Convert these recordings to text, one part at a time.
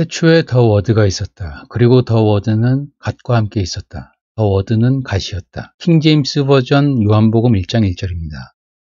태초에 더 워드가 있었다. 그리고 더 워드는 갓과 함께 있었다. 더 워드는 갓이었다. 킹제임스 버전 요한복음 1장 1절입니다.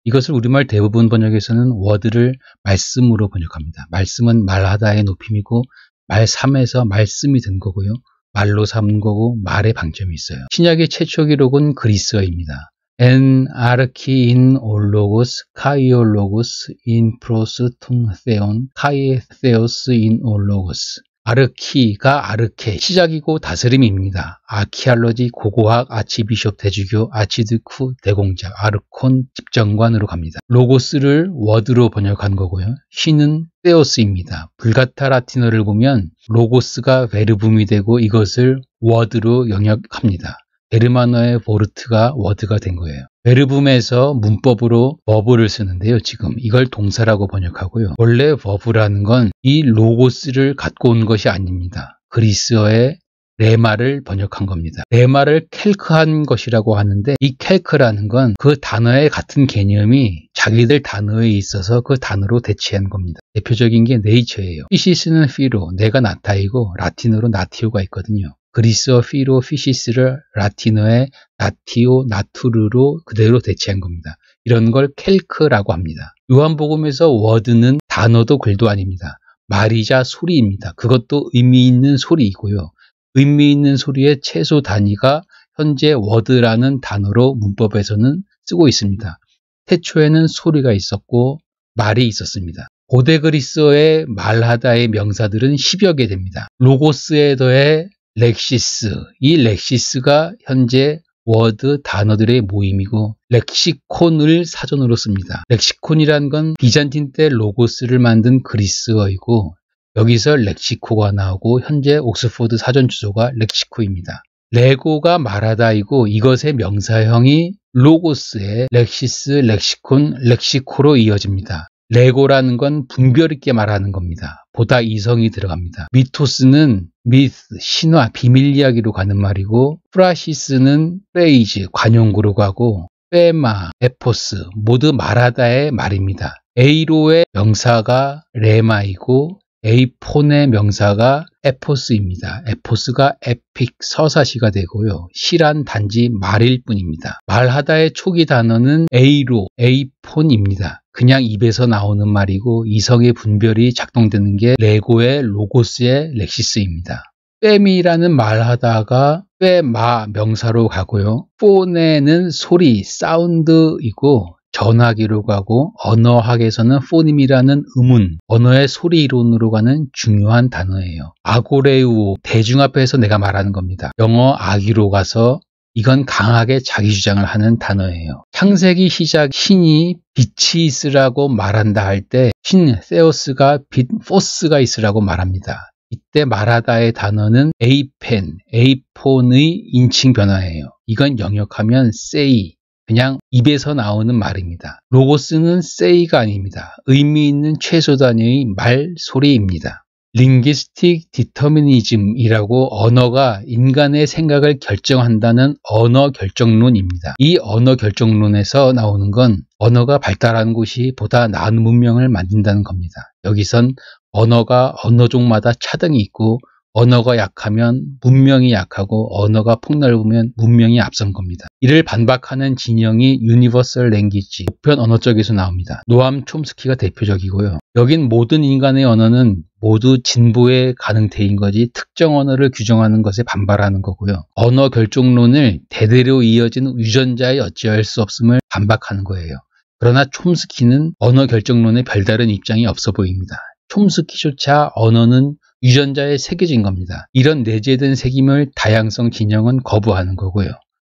이것을 우리말 대부분 번역에서는 워드를 말씀으로 번역합니다. 말씀은 말하다의 높임이고 말삼에서 말씀이 된 거고요. 말로 삼은 거고 말의 방점이 있어요. 신약의 최초 기록은 그리스어입니다. 엔 아르키 인 올로고스 카이 올로고스 인 프로스 퉁 세온 카이 세오스 인 올로고스 아르키가 아르케, 시작이고 다스림입니다. 아키알로지 고고학, 아치비숍 대주교, 아치드쿠, 대공작, 아르콘, 집정관으로 갑니다. 로고스를 워드로 번역한 거고요. 신은 세오스입니다. 불가타 라틴어를 보면 로고스가 베르붐이 되고 이것을 워드로 영역합니다. 게르만어의 보르트가 워드가 된 거예요. 베르붐에서 문법으로 버브를 쓰는데요. 지금 이걸 동사라고 번역하고요. 원래 버브라는 건 이 로고스를 갖고 온 것이 아닙니다. 그리스어의 레마를 번역한 겁니다. 레마를 캘크한 것이라고 하는데 이 캘크라는 건 그 단어의 같은 개념이 자기들 단어에 있어서 그 단어로 대체한 겁니다. 대표적인 게 네이처예요. 피시 스는 피로, 내가 나타이고 라틴어로 나티오가 있거든요. 그리스어 피로피시스를 라틴어의 나티오 나투르로 그대로 대체한 겁니다. 이런 걸 켈크라고 합니다. 요한복음에서 워드는 단어도 글도 아닙니다. 말이자 소리입니다. 그것도 의미 있는 소리이고요. 의미 있는 소리의 최소 단위가 현재 워드라는 단어로 문법에서는 쓰고 있습니다. 태초에는 소리가 있었고 말이 있었습니다. 고대 그리스어의 말하다의 명사들은 10여 개 됩니다. 로고스에 더해 렉시스. 이 렉시스가 현재 워드 단어들의 모임이고 렉시콘을 사전으로 씁니다. 렉시콘이란 건 비잔틴 때 로고스를 만든 그리스어이고 여기서 렉시코가 나오고 현재 옥스포드 사전 주소가 렉시코입니다. 레고가 말하다이고 이것의 명사형이 로고스의 렉시스, 렉시콘, 렉시코로 이어집니다. 레고라는 건 분별 있게 말하는 겁니다. 보다 이성이 들어갑니다. 미토스는 미스, 신화, 비밀 이야기로 가는 말이고 프라시스는 페이즈 관용구로 가고 페마, 에포스 모두 말하다의 말입니다. 에이로의 명사가 레마이고 에이폰의 명사가 에포스입니다. 에포스가 에픽 서사시가 되고요. 시란 단지 말일 뿐입니다. 말하다의 초기 단어는 에이로, 에이폰입니다. 그냥 입에서 나오는 말이고 이성의 분별이 작동되는 게 레고의 로고스의 렉시스입니다. 뺨이라는 말하다가 빼마 명사로 가고요. 폰에는 소리, 사운드이고 전화기로 가고 언어학에서는 포님이라는 음운, 언어의 소리 이론으로 가는 중요한 단어예요. 아고레우 대중 앞에서 내가 말하는 겁니다. 영어 아기로 가서 이건 강하게 자기 주장을 하는 단어예요. 창세기 시작 신이 빛이 있으라고 말한다 할 때 신 세오스가 빛 포스가 있으라고 말합니다. 이때 말하다의 단어는 에이펜, 에이폰의 인칭 변화예요. 이건 영역하면 세이, 그냥 입에서 나오는 말입니다. 로고스는 세이가 아닙니다. 의미 있는 최소 단위의 말, 소리입니다. 링기스틱 디터미니즘이라고 언어가 인간의 생각을 결정한다는 언어 결정론입니다. 이 언어 결정론에서 나오는 건 언어가 발달한 곳이 보다 나은 문명을 만든다는 겁니다. 여기선 언어가 언어종마다 차등이 있고 언어가 약하면 문명이 약하고 언어가 폭넓으면 문명이 앞선 겁니다. 이를 반박하는 진영이 유니버설 랭귀지, 보편 언어 쪽에서 나옵니다. 노암 촘스키가 대표적이고요. 여긴 모든 인간의 언어는 모두 진보의 가능태인 거지 특정 언어를 규정하는 것에 반발하는 거고요. 언어 결정론을 대대로 이어진 유전자의 어찌할 수 없음을 반박하는 거예요. 그러나 촘스키는 언어 결정론에 별다른 입장이 없어 보입니다. 촘스키조차 언어는 유전자에 새겨진 겁니다. 이런 내재된 새김을 다양성 진영은 거부하는 거고요.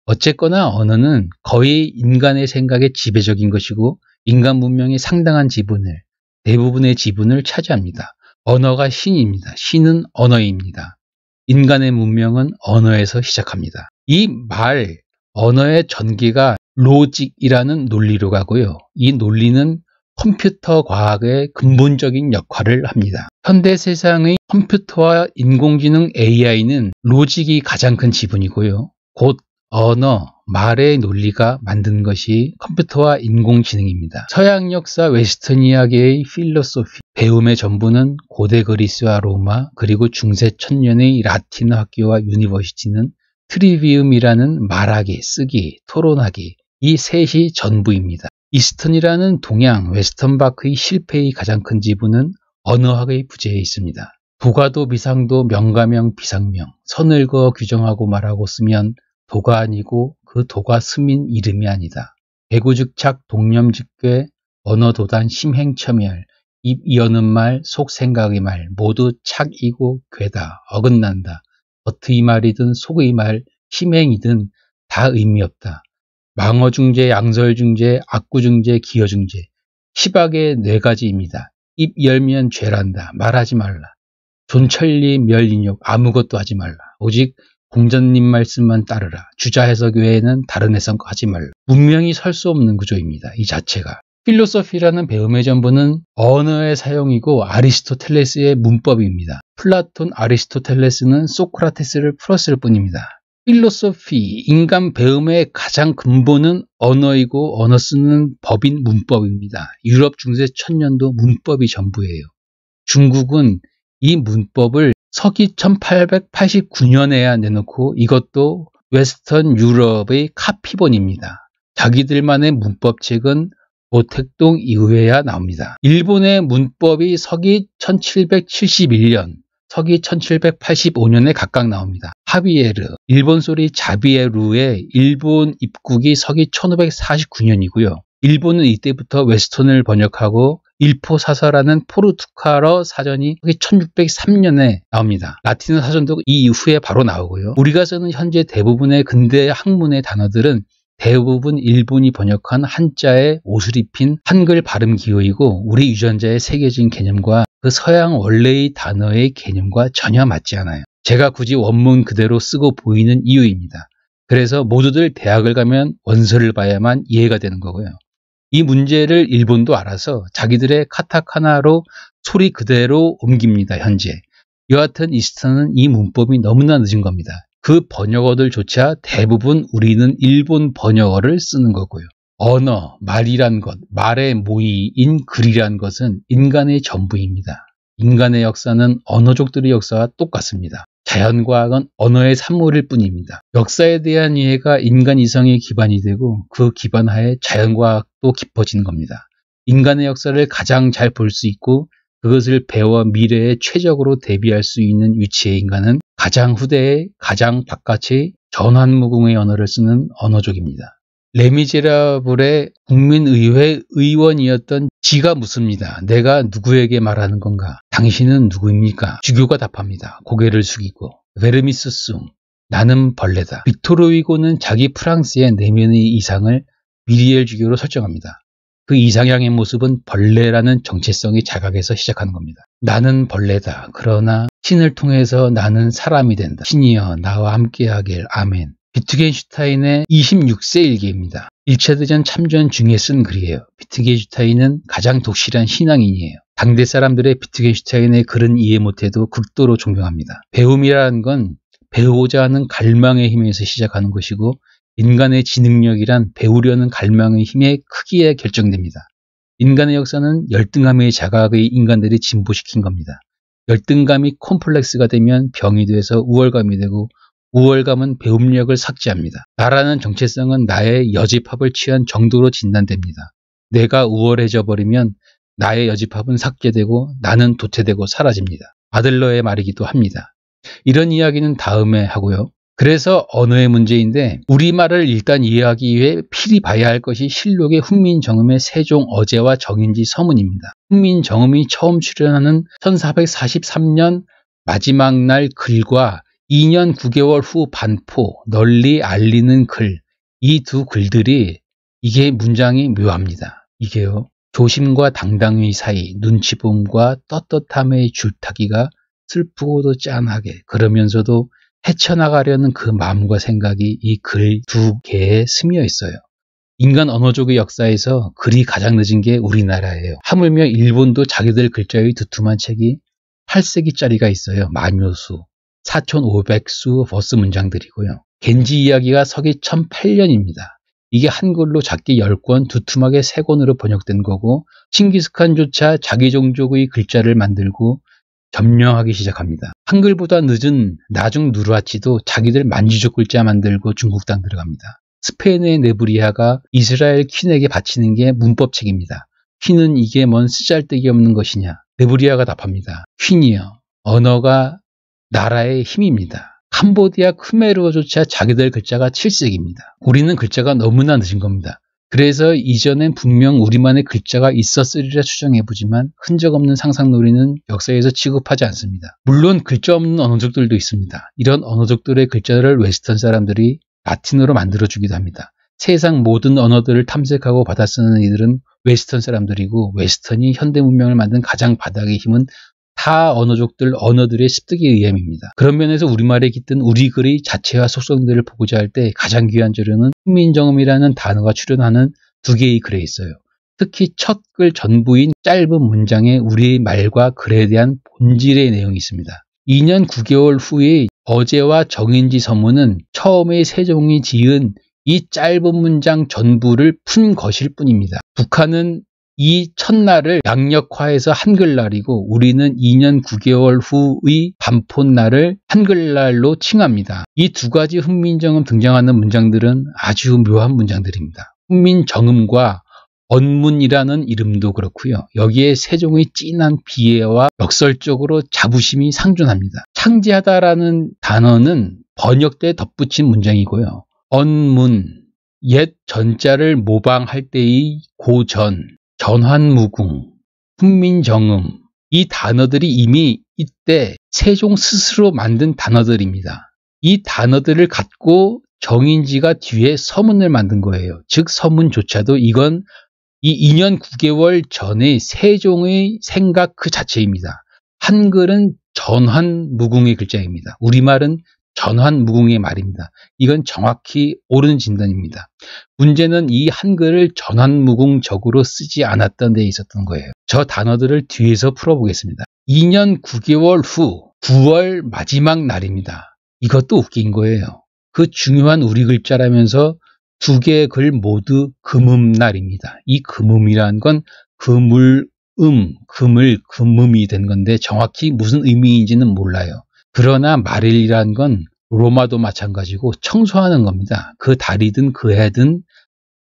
어쨌거나 언어는 거의 인간의 생각에 지배적인 것이고 인간 문명의 상당한 지분을 대부분의 지분을 차지합니다. 언어가 신입니다. 신은 언어입니다. 인간의 문명은 언어에서 시작합니다. 이 말, 언어의 전개가 로직이라는 논리로 가고요. 이 논리는 컴퓨터 과학의 근본적인 역할을 합니다. 현대 세상의 컴퓨터와 인공지능 AI는 로직이 가장 큰 지분이고요. 곧 언어, 말의 논리가 만든 것이 컴퓨터와 인공지능입니다. 서양 역사 웨스턴 이야기의 필로소피, 배움의 전부는 고대 그리스와 로마, 그리고 중세 천년의 라틴 학교와 유니버시티는 트리비움이라는 말하기, 쓰기, 토론하기, 이 셋이 전부입니다. 이스턴이라는 동양 웨스턴바크의 실패의 가장 큰 지분은 언어학의 부재에 있습니다. 도가도 비상도 명가명 비상명 선을 그어 규정하고 말하고 쓰면 도가 아니고 그 도가 스민 이름이 아니다. 배구즉착동념직괴 언어도단 심행첨열 입여는 말, 속 생각의 말 모두 착이고 괴다, 어긋난다. 겉의 말이든 속의 말, 심행이든 다 의미 없다. 망어중재, 양설중재, 악구중재, 기어중재. 시박의 네 가지입니다. 입 열면 죄란다. 말하지 말라. 존천리 멸인욕 아무것도 하지 말라. 오직 공전님 말씀만 따르라. 주자 해석 외에는 다른 해석 하지 말라. 분명히 설 수 없는 구조입니다. 이 자체가. 필로소피라는 배움의 전부는 언어의 사용이고 아리스토텔레스의 문법입니다. 플라톤 아리스토텔레스는 소크라테스를 풀었을 뿐입니다. 필로소피, 인간 배움의 가장 근본은 언어이고 언어 쓰는 법인 문법입니다. 유럽 중세 천년도 문법이 전부예요. 중국은 이 문법을 서기 1889년에야 내놓고 이것도 웨스턴 유럽의 카피본입니다. 자기들만의 문법책은 모택동 이후에야 나옵니다. 일본의 문법이 서기 1771년, 서기 1785년에 각각 나옵니다. 하비에르, 일본 소리 자비에루의 일본 입국이 서기 1549년이고요. 일본은 이때부터 웨스턴을 번역하고 일포사서라는 포르투카어 사전이 1603년에 나옵니다. 라틴어 사전도 이 이후에 바로 나오고요. 우리가 쓰는 현재 대부분의 근대 학문의 단어들은 대부분 일본이 번역한 한자의 옷을 입힌 한글 발음 기호이고 우리 유전자에 새겨진 개념과 그 서양 원래의 단어의 개념과 전혀 맞지 않아요. 제가 굳이 원문 그대로 쓰고 보이는 이유입니다. 그래서 모두들 대학을 가면 원서를 봐야만 이해가 되는 거고요. 이 문제를 일본도 알아서 자기들의 카타카나로 소리 그대로 옮깁니다, 현재. 여하튼 이스터는 이 문법이 너무나 늦은 겁니다. 그 번역어들조차 대부분 우리는 일본 번역어를 쓰는 거고요. 언어, 말이란 것, 말의 모의인 글이란 것은 인간의 전부입니다. 인간의 역사는 언어족들의 역사와 똑같습니다. 자연과학은 언어의 산물일 뿐입니다. 역사에 대한 이해가 인간 이성의 기반이 되고 그 기반 하에 자연과학도 깊어지는 겁니다. 인간의 역사를 가장 잘 볼 수 있고 그것을 배워 미래에 최적으로 대비할 수 있는 위치의 인간은 가장 후대에 가장 바깥의 전환무궁의 언어를 쓰는 언어족입니다. 레미제라블의 국민의회 의원이었던 지가 묻습니다. 내가 누구에게 말하는 건가? 당신은 누구입니까? 주교가 답합니다. 고개를 숙이고 베르미스 숭 나는 벌레다. 빅토르 위고는 자기 프랑스의 내면의 이상을 미리엘 주교로 설정합니다. 그 이상향의 모습은 벌레라는 정체성의 자각에서 시작하는 겁니다. 나는 벌레다. 그러나 신을 통해서 나는 사람이 된다. 신이여 나와 함께하길 아멘. 비트겐슈타인의 26세 일기입니다. 1차 대전 참전 중에 쓴 글이에요. 비트겐슈타인은 가장 독실한 신앙인이에요. 당대 사람들의 비트겐슈타인의 글은 이해 못해도 극도로 존경합니다. 배움이라는 건 배우고자 하는 갈망의 힘에서 시작하는 것이고 인간의 지능력이란 배우려는 갈망의 힘의 크기에 결정됩니다. 인간의 역사는 열등감의 자각의 인간들이 진보시킨 겁니다. 열등감이 콤플렉스가 되면 병이 돼서 우월감이 되고 우월감은 배움력을 삭제합니다. 나라는 정체성은 나의 여지팝을 취한 정도로 진단됩니다. 내가 우월해져 버리면 나의 여지팝은 삭제되고 나는 도태되고 사라집니다. 아들러의 말이기도 합니다. 이런 이야기는 다음에 하고요. 그래서 언어의 문제인데 우리말을 일단 이해하기 위해 필히 봐야 할 것이 실록의 훈민정음의 세종 어제와 정인지 서문입니다. 훈민정음이 처음 출연하는 1443년 마지막 날 글과 2년 9개월 후 반포, 널리 알리는 글, 이 두 글들이 이게 문장이 묘합니다. 이게요. 조심과 당당히 사이, 눈치봄과 떳떳함의 줄타기가 슬프고도 짠하게, 그러면서도 헤쳐나가려는 그 마음과 생각이 이 글 두 개에 스며 있어요. 인간 언어족의 역사에서 글이 가장 늦은 게 우리나라예요. 하물며 일본도 자기들 글자의 두툼한 책이 8세기짜리가 있어요. 마묘수. 4,500수 버스 문장들이고요. 겐지 이야기가 서기 1008년입니다. 이게 한글로 작게 10권, 두툼하게 3권으로 번역된 거고 칭기스칸조차 자기 종족의 글자를 만들고 점령하기 시작합니다. 한글보다 늦은 나중 누르하치도 자기들 만주족 글자 만들고 중국 땅 들어갑니다. 스페인의 네브리아가 이스라엘 퀸에게 바치는 게 문법책입니다. 퀸은 이게 뭔 쓰잘데기 없는 것이냐? 네브리아가 답합니다. 퀸이요. 언어가 나라의 힘입니다. 캄보디아 크메르어조차 자기들 글자가 칠색입니다 우리는 글자가 너무나 늦은 겁니다. 그래서 이전엔 분명 우리만의 글자가 있었으리라 추정해보지만 흔적 없는 상상놀이는 역사에서 취급하지 않습니다. 물론 글자 없는 언어족들도 있습니다. 이런 언어족들의 글자를 웨스턴 사람들이 라틴어로 만들어주기도 합니다. 세상 모든 언어들을 탐색하고 받아쓰는 이들은 웨스턴 사람들이고 웨스턴이 현대 문명을 만든 가장 바닥의 힘은 타 언어족들 언어들의 습득에 의함입니다. 그런 면에서 우리말에 깃든 우리 글의 자체와 속성들을 보고자 할 때 가장 귀한 재료는 훈민정음이라는 단어가 출연하는 두 개의 글에 있어요. 특히 첫 글 전부인 짧은 문장에 우리의 말과 글에 대한 본질의 내용이 있습니다. 2년 9개월 후에 어제와 정인지 서문은 처음에 세종이 지은 이 짧은 문장 전부를 푼 것일 뿐입니다. 북한은 이 첫날을 양력화해서 한글날이고 우리는 2년 9개월 후의 반포날을 한글날로 칭합니다. 이 두 가지 훈민정음 등장하는 문장들은 아주 묘한 문장들입니다. 훈민정음과 언문이라는 이름도 그렇고요. 여기에 세종의 진한 비애와 역설적으로 자부심이 상존합니다. 창제하다라는 단어는 번역대 덧붙인 문장이고요. 언문, 옛 전자를 모방할 때의 고전, 전환무궁, 훈민정음 이 단어들이 이미 이때 세종 스스로 만든 단어들입니다. 이 단어들을 갖고 정인지가 뒤에 서문을 만든 거예요. 즉 서문조차도 이건 이 2년 9개월 전의 세종의 생각 그 자체입니다. 한글은 전환무궁의 글자입니다. 우리말은 전환무궁의 말입니다. 이건 정확히 옳은 진단입니다. 문제는 이 한글을 전환무궁적으로 쓰지 않았던 데 있었던 거예요. 저 단어들을 뒤에서 풀어보겠습니다. 2년 9개월 후 9월 마지막 날입니다. 이것도 웃긴 거예요. 그 중요한 우리 글자라면서 두 개의 글 모두 금음날입니다. 이 금음이라는 건 금을 음, 금을 금음이 된 건데 정확히 무슨 의미인지는 몰라요. 그러나 말일이란 건 로마도 마찬가지고 청소하는 겁니다. 그 달이든 그 해든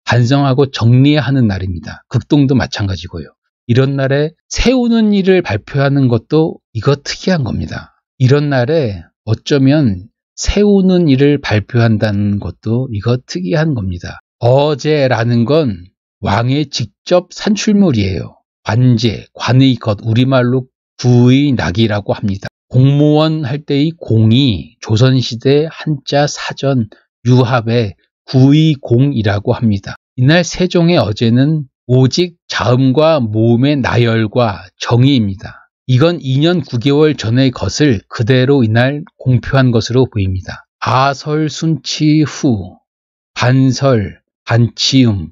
반성하고 정리하는 날입니다. 극동도 마찬가지고요. 이런 날에 세우는 일을 발표하는 것도 이거 특이한 겁니다. 이런 날에 어쩌면 세우는 일을 발표한다는 것도 이거 특이한 겁니다. 어제라는 건 왕의 직접 산출물이에요. 관제, 관의 것, 우리말로 부의 낙이라고 합니다. 공무원 할 때의 공이 조선시대 한자 사전 유합의 구의공이라고 합니다. 이날 세종의 어제는 오직 자음과 모음의 나열과 정의입니다. 이건 2년 9개월 전의 것을 그대로 이날 공표한 것으로 보입니다. 아설 순치 후 반설 반치음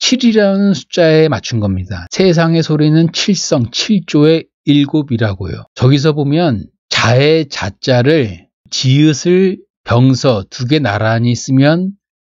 7이라는 숫자에 맞춘 겁니다. 세상의 소리는 7성 7조의 7이라고요. 저기서 보면 자의 자자를 지읒을 병서 두 개 나란히 쓰면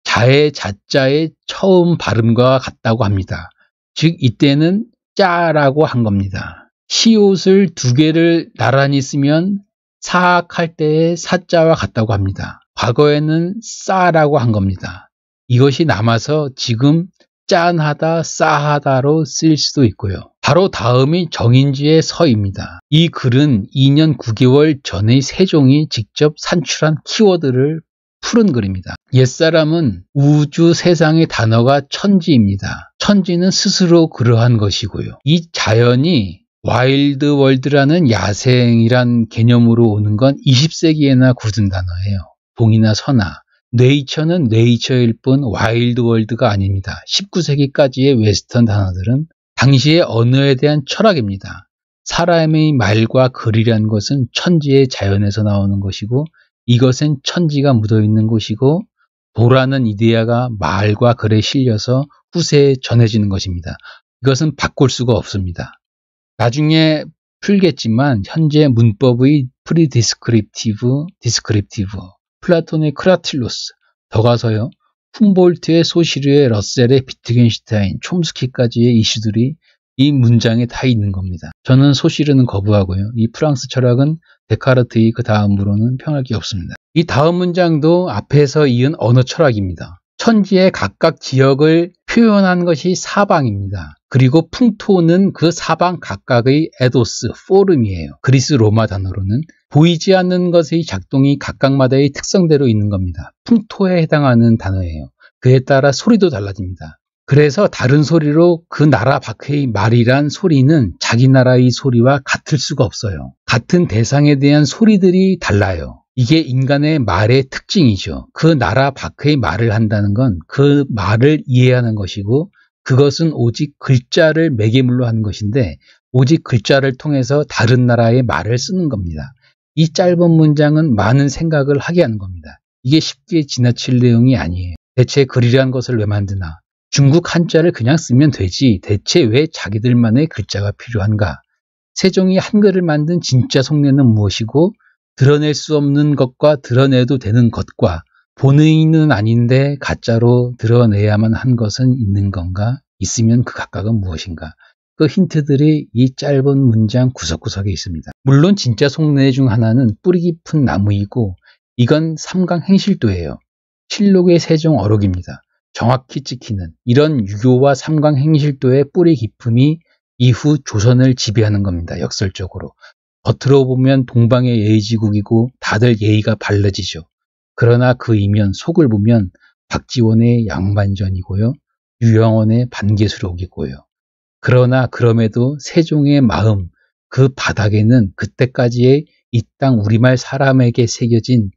자의 자자의 처음 발음과 같다고 합니다. 즉 이때는 짜라고 한 겁니다. 시옷을 두 개를 나란히 쓰면 사악할 때의 사자와 같다고 합니다. 과거에는 싸라고 한 겁니다. 이것이 남아서 지금 짠하다, 싸하다로 쓰일 수도 있고요. 바로 다음이 정인지의 서입니다. 이 글은 2년 9개월 전의 세종이 직접 산출한 키워드를 푸른 글입니다. 옛사람은 우주 세상의 단어가 천지입니다. 천지는 스스로 그러한 것이고요. 이 자연이 와일드 월드라는 야생이란 개념으로 오는 건 20세기에나 굳은 단어예요. 봉이나 선아, 네이처는 네이처일 뿐 와일드 월드가 아닙니다. 19세기까지의 웨스턴 단어들은 당시의 언어에 대한 철학입니다. 사람의 말과 글이란 것은 천지의 자연에서 나오는 것이고 이것은 천지가 묻어 있는 것이고 도라는 이데아가 말과 글에 실려서 후세에 전해지는 것입니다. 이것은 바꿀 수가 없습니다. 나중에 풀겠지만 현재 문법의 프리디스크립티브, 디스크립티브, 플라톤의 크라틸로스, 더 가서요. 훔볼트의 소시르의 러셀의 비트겐슈타인, 촘스키까지의 이슈들이 이 문장에 다 있는 겁니다. 저는 소시르는 거부하고요. 이 프랑스 철학은 데카르트의 그 다음으로는 평할 게 없습니다. 이 다음 문장도 앞에서 이은 언어 철학입니다. 천지의 각각 지역을 표현한 것이 사방입니다. 그리고 풍토는 그 사방 각각의 에도스, 포름이에요. 그리스 로마 단어로는 보이지 않는 것의 작동이 각각마다의 특성대로 있는 겁니다. 풍토에 해당하는 단어예요. 그에 따라 소리도 달라집니다. 그래서 다른 소리로 그 나라 밖의 말이란 소리는 자기 나라의 소리와 같을 수가 없어요. 같은 대상에 대한 소리들이 달라요. 이게 인간의 말의 특징이죠. 그 나라 밖의 말을 한다는 건 그 말을 이해하는 것이고 그것은 오직 글자를 매개물로 하는 것인데 오직 글자를 통해서 다른 나라의 말을 쓰는 겁니다. 이 짧은 문장은 많은 생각을 하게 하는 겁니다. 이게 쉽게 지나칠 내용이 아니에요. 대체 글이라는 것을 왜 만드나? 중국 한자를 그냥 쓰면 되지. 대체 왜 자기들만의 글자가 필요한가? 세종이 한글을 만든 진짜 속내는 무엇이고 드러낼 수 없는 것과 드러내도 되는 것과 본의는 아닌데 가짜로 드러내야만 한 것은 있는 건가? 있으면 그 각각은 무엇인가? 그 힌트들이 이 짧은 문장 구석구석에 있습니다. 물론 진짜 속내 중 하나는 뿌리 깊은 나무이고 이건 삼강 행실도예요. 실록의 세종 어록입니다. 정확히 찍히는 이런 유교와 삼강 행실도의 뿌리 깊음이 이후 조선을 지배하는 겁니다. 역설적으로 겉으로 어, 보면 동방의 예의지국이고 다들 예의가 발라지죠. 그러나 그 이면 속을 보면 박지원의 양반전이고요. 유영원의 반개수록이고요. 그러나 그럼에도 세종의 마음 그 바닥에는 그때까지의 이 땅 우리말 사람에게 새겨진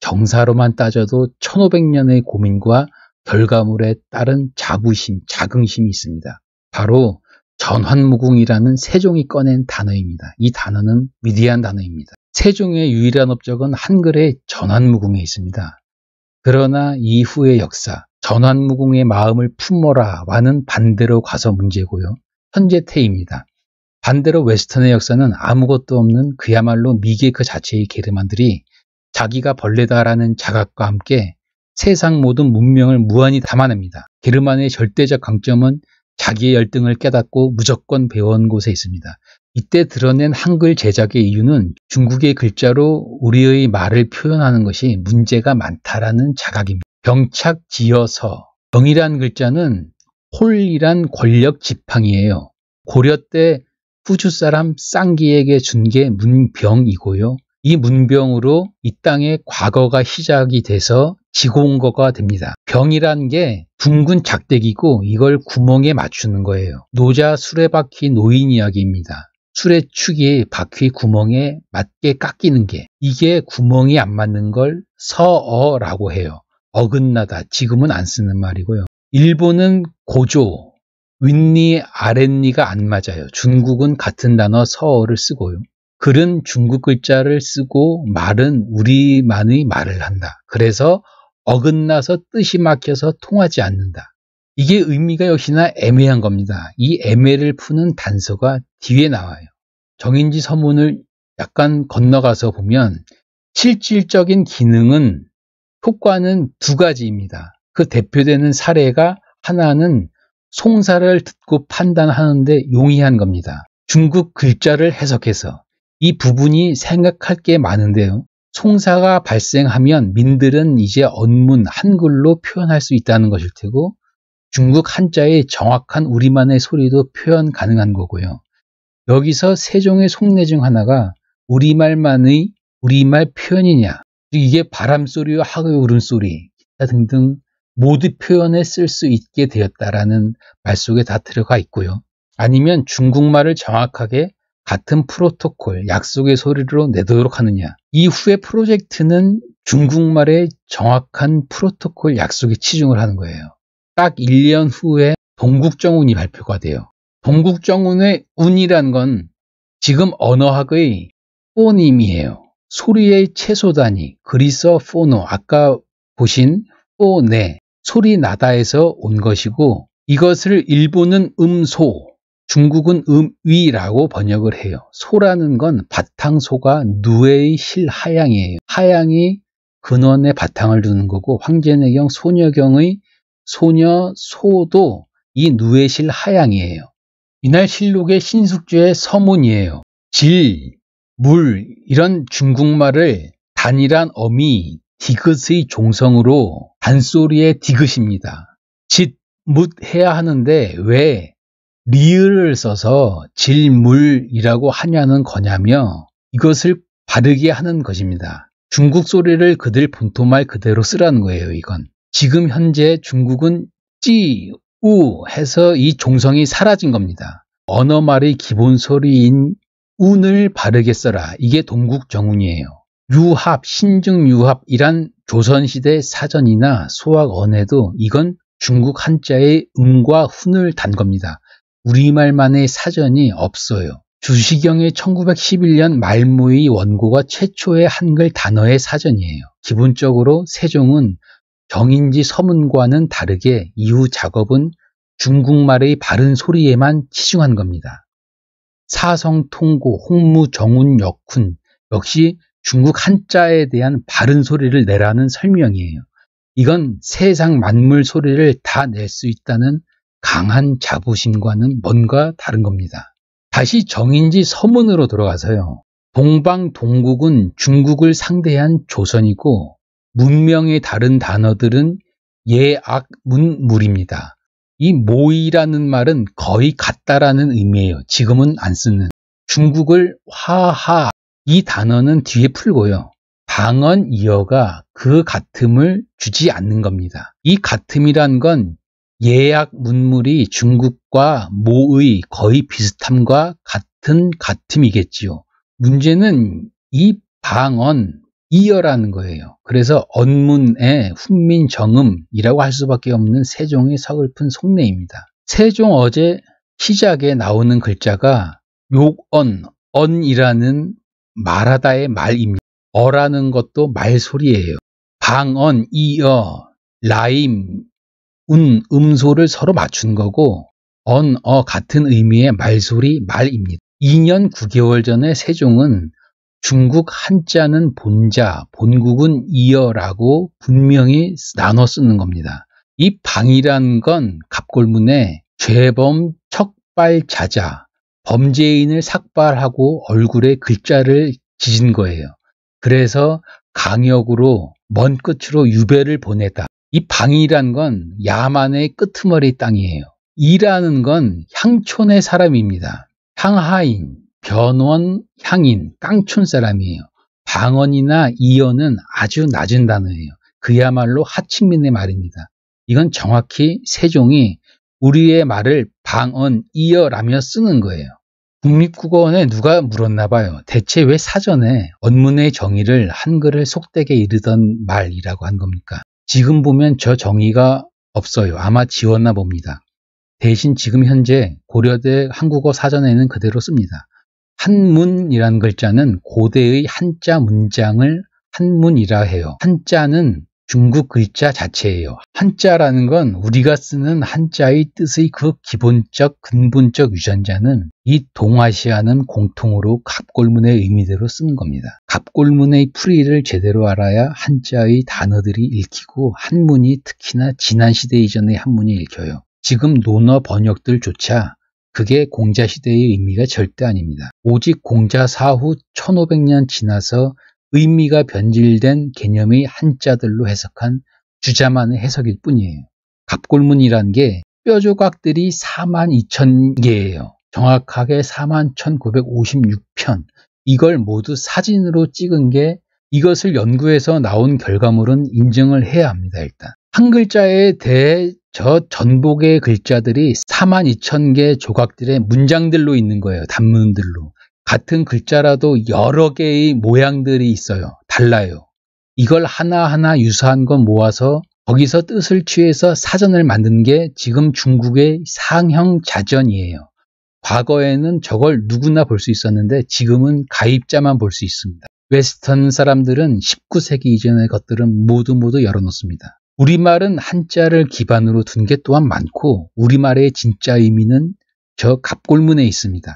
정사로만 따져도 1500년의 고민과 결과물에 따른 자부심, 자긍심이 있습니다. 바로 전환무궁이라는 세종이 꺼낸 단어입니다. 이 단어는 위대한 단어입니다. 세종의 유일한 업적은 한글의 전환무궁에 있습니다. 그러나 이후의 역사, 전환무궁의 마음을 품어라와는 반대로 가서 문제고요. 현재 태입니다. 반대로 웨스턴의 역사는 아무것도 없는 그야말로 미개 그 자체의 게르만들이 자기가 벌레다라는 자각과 함께 세상 모든 문명을 무한히 담아냅니다. 게르만의 절대적 강점은 자기의 열등을 깨닫고 무조건 배운 곳에 있습니다. 이때 드러낸 한글 제작의 이유는 중국의 글자로 우리의 말을 표현하는 것이 문제가 많다라는 자각입니다. 병착 지어서 병이란 글자는 홀이란 권력 지팡이에요. 고려 때 후주 사람 쌍기에게 준 게 문병이고요. 이 문병으로 이 땅의 과거가 시작이 돼서 지공거가 됩니다. 병이란 게 둥근 작대기고 이걸 구멍에 맞추는 거예요. 노자 수레바퀴 노인 이야기입니다. 수레축이 바퀴 구멍에 맞게 깎이는 게 이게 구멍이 안 맞는 걸 서어라고 해요. 어긋나다 지금은 안 쓰는 말이고요. 일본은 고조 윗니 아랫니가 안 맞아요. 중국은 같은 단어 서어를 쓰고요. 글은 중국 글자를 쓰고 말은 우리만의 말을 한다. 그래서 어긋나서 뜻이 막혀서 통하지 않는다. 이게 의미가 역시나 애매한 겁니다. 이 애매를 푸는 단서가 뒤에 나와요. 정인지 서문을 약간 건너가서 보면 실질적인 기능은 효과는 두 가지입니다. 그 대표되는 사례가 하나는 송사를 듣고 판단하는데 용이한 겁니다. 중국 글자를 해석해서 이 부분이 생각할 게 많은데요. 총사가 발생하면 민들은 이제 언문 한글로 표현할 수 있다는 것일 테고 중국 한자의 정확한 우리만의 소리도 표현 가능한 거고요. 여기서 세종의 속내 중 하나가 우리말만의 우리말 표현이냐, 이게 바람소리와 하의 울음소리, 기타 등등 모두 표현에 쓸 수 있게 되었다라는 말 속에 다 들어가 있고요. 아니면 중국말을 정확하게 같은 프로토콜, 약속의 소리로 내도록 하느냐. 이후의 프로젝트는 중국말의 정확한 프로토콜 약속에 치중을 하는 거예요. 딱 1년 후에 동국정운이 발표가 돼요. 동국정운의 운이란 건 지금 언어학의 포님이에요. 소리의 최소 단위, 그리스어 포노, 아까 보신 포네, 소리 나다에서 온 것이고 이것을 일본은 음소, 중국은 음위라고 번역을 해요. 소라는 건 바탕소가 누에의 실하양이에요. 하양이 근원의 바탕을 두는 거고 황제내경 소녀경의 소녀 소도 이 누에실 하양이에요. 이날 실록의 신숙주의 서문이에요. 질, 물 이런 중국말을 단일한 어미 디귿의 종성으로 단소리의 디귿입니다. 짓, 묻 해야 하는데 왜 리을을 써서 질물이라고 하냐는 거냐며 이것을 바르게 하는 것입니다. 중국 소리를 그들 본토말 그대로 쓰라는 거예요, 이건. 지금 현재 중국은 찌, 우 해서 이 종성이 사라진 겁니다. 언어말의 기본 소리인 운을 바르게 써라. 이게 동국정운이에요. 유합, 신중유합이란 조선시대 사전이나 소학언에도 이건 중국 한자의 음과 훈을 단 겁니다. 우리말만의 사전이 없어요. 주시경의 1911년 말모의 원고가 최초의 한글 단어의 사전이에요. 기본적으로 세종은 경인지 서문과는 다르게 이후 작업은 중국말의 바른 소리에만 치중한 겁니다. 사성통고, 홍무, 정운, 역훈 역시 중국 한자에 대한 바른 소리를 내라는 설명이에요. 이건 세상 만물 소리를 다 낼 수 있다는 강한 자부심과는 뭔가 다른 겁니다. 다시 정인지 서문으로 들어가서요. 동방 동국은 중국을 상대한 조선이고 문명의 다른 단어들은 예악 문물입니다. 이 모이라는 말은 거의 같다라는 의미예요. 지금은 안 쓰는. 중국을 화하 이 단어는 뒤에 풀고요. 방언 이어가 그 같음을 주지 않는 겁니다. 이 같음이란 건 예약 문물이 중국과 모의 거의 비슷함과 같은 같음이겠지요. 문제는 이 방언, 이어라는 거예요. 그래서 언문의 훈민정음이라고 할 수밖에 없는 세종의 서글픈 속내입니다. 세종 어제 시작에 나오는 글자가 욕언, 언이라는 말하다의 말입니다. 어라는 것도 말소리예요. 방언, 이어, 라임, 운, 음소를 서로 맞춘 거고 언, 어 같은 의미의 말소리, 말입니다. 2년 9개월 전에 세종은 중국 한자는 본자, 본국은 이어라고 분명히 나눠 쓰는 겁니다. 이 방이란 건 갑골문에 죄범 척발자자, 범죄인을 삭발하고 얼굴에 글자를 지진 거예요. 그래서 강역으로 먼 끝으로 유배를 보내다. 이 방이란 건 야만의 끄트머리 땅이에요. 이라는 건 향촌의 사람입니다. 향하인, 변원, 향인, 깡촌 사람이에요. 방언이나 이언은 아주 낮은 단어예요. 그야말로 하층민의 말입니다. 이건 정확히 세종이 우리의 말을 방언, 이어라며 쓰는 거예요. 국립국어원에 누가 물었나 봐요. 대체 왜 사전에 언문의 정의를 한글을 속되게 이르던 말이라고 한 겁니까? 지금 보면 저 정의가 없어요. 아마 지웠나 봅니다. 대신 지금 현재 고려대 한국어 사전에는 그대로 씁니다. 한문이란 글자는 고대의 한자 문장을 한문이라 해요. 한자는 중국 글자 자체예요. 한자라는 건 우리가 쓰는 한자의 뜻의 그 기본적 근본적 유전자는 이 동아시아는 공통으로 갑골문의 의미대로 쓰는 겁니다. 갑골문의 풀이를 제대로 알아야 한자의 단어들이 읽히고 한문이 특히나 지난 시대 이전의 한문이 읽혀요. 지금 논어 번역들조차 그게 공자시대의 의미가 절대 아닙니다. 오직 공자 사후 1500년 지나서 의미가 변질된 개념의 한자들로 해석한 주자만의 해석일 뿐이에요. 갑골문이란 게 뼈조각들이 42,000개예요. 정확하게 41,956편. 이걸 모두 사진으로 찍은 게 이것을 연구해서 나온 결과물은 인정을 해야 합니다, 일단. 한 글자에 대해 저 전복의 글자들이 42,000개 조각들의 문장들로 있는 거예요, 단문들로. 같은 글자라도 여러 개의 모양들이 있어요. 달라요. 이걸 하나하나 유사한 건 모아서 거기서 뜻을 취해서 사전을 만든 게 지금 중국의 상형 자전이에요. 과거에는 저걸 누구나 볼 수 있었는데 지금은 가입자만 볼 수 있습니다. 웨스턴 사람들은 19세기 이전의 것들은 모두 모두 열어놓습니다. 우리말은 한자를 기반으로 둔 게 또한 많고 우리말의 진짜 의미는 저 갑골문에 있습니다.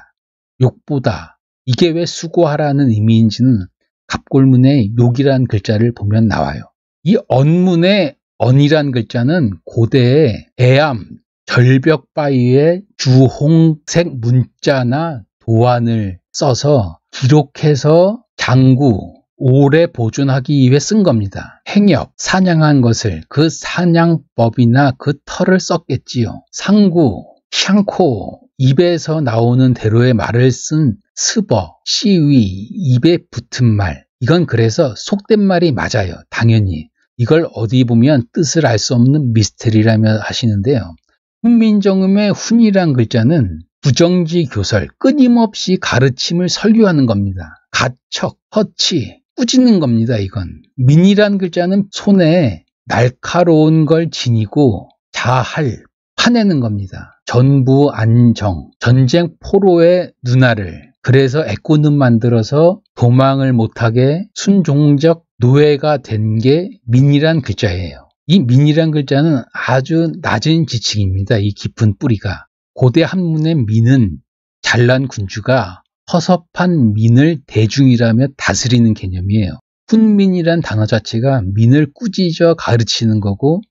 욕보다 이게 왜 수고하라는 의미인지는 갑골문의 욕이란 글자를 보면 나와요. 이 언문의 언이란 글자는 고대의 애암, 절벽 바위의 주홍색 문자나 도안을 써서 기록해서 장구, 오래 보존하기 위해 쓴 겁니다. 행역, 사냥한 것을 그 사냥법이나 그 털을 썼겠지요. 상구, 샹코, 입에서 나오는 대로의 말을 쓴 스버, 시위, 입에 붙은 말. 이건 그래서 속된 말이 맞아요. 당연히. 이걸 어디 보면 뜻을 알 수 없는 미스터리라며 하시는데요. 훈민정음의 훈이란 글자는 부정지 교설, 끊임없이 가르침을 설교하는 겁니다. 가척, 허치, 꾸짖는 겁니다, 이건. 민이란 글자는 손에 날카로운 걸 지니고 자할, 화내는 겁니다. 전부 안정, 전쟁 포로의 누나를 그래서 애꾸는 만들어서 도망을 못하게 순종적 노예가 된 게 민이란 글자예요. 이 민이란 글자는 아주 낮은 지칭입니다. 이 깊은 뿌리가. 고대 한문의 민은 잘난 군주가 허섭한 민을 대중이라며 다스리는 개념이에요. 훈민이란 단어 자체가 민을 꾸짖어 가르치는 거고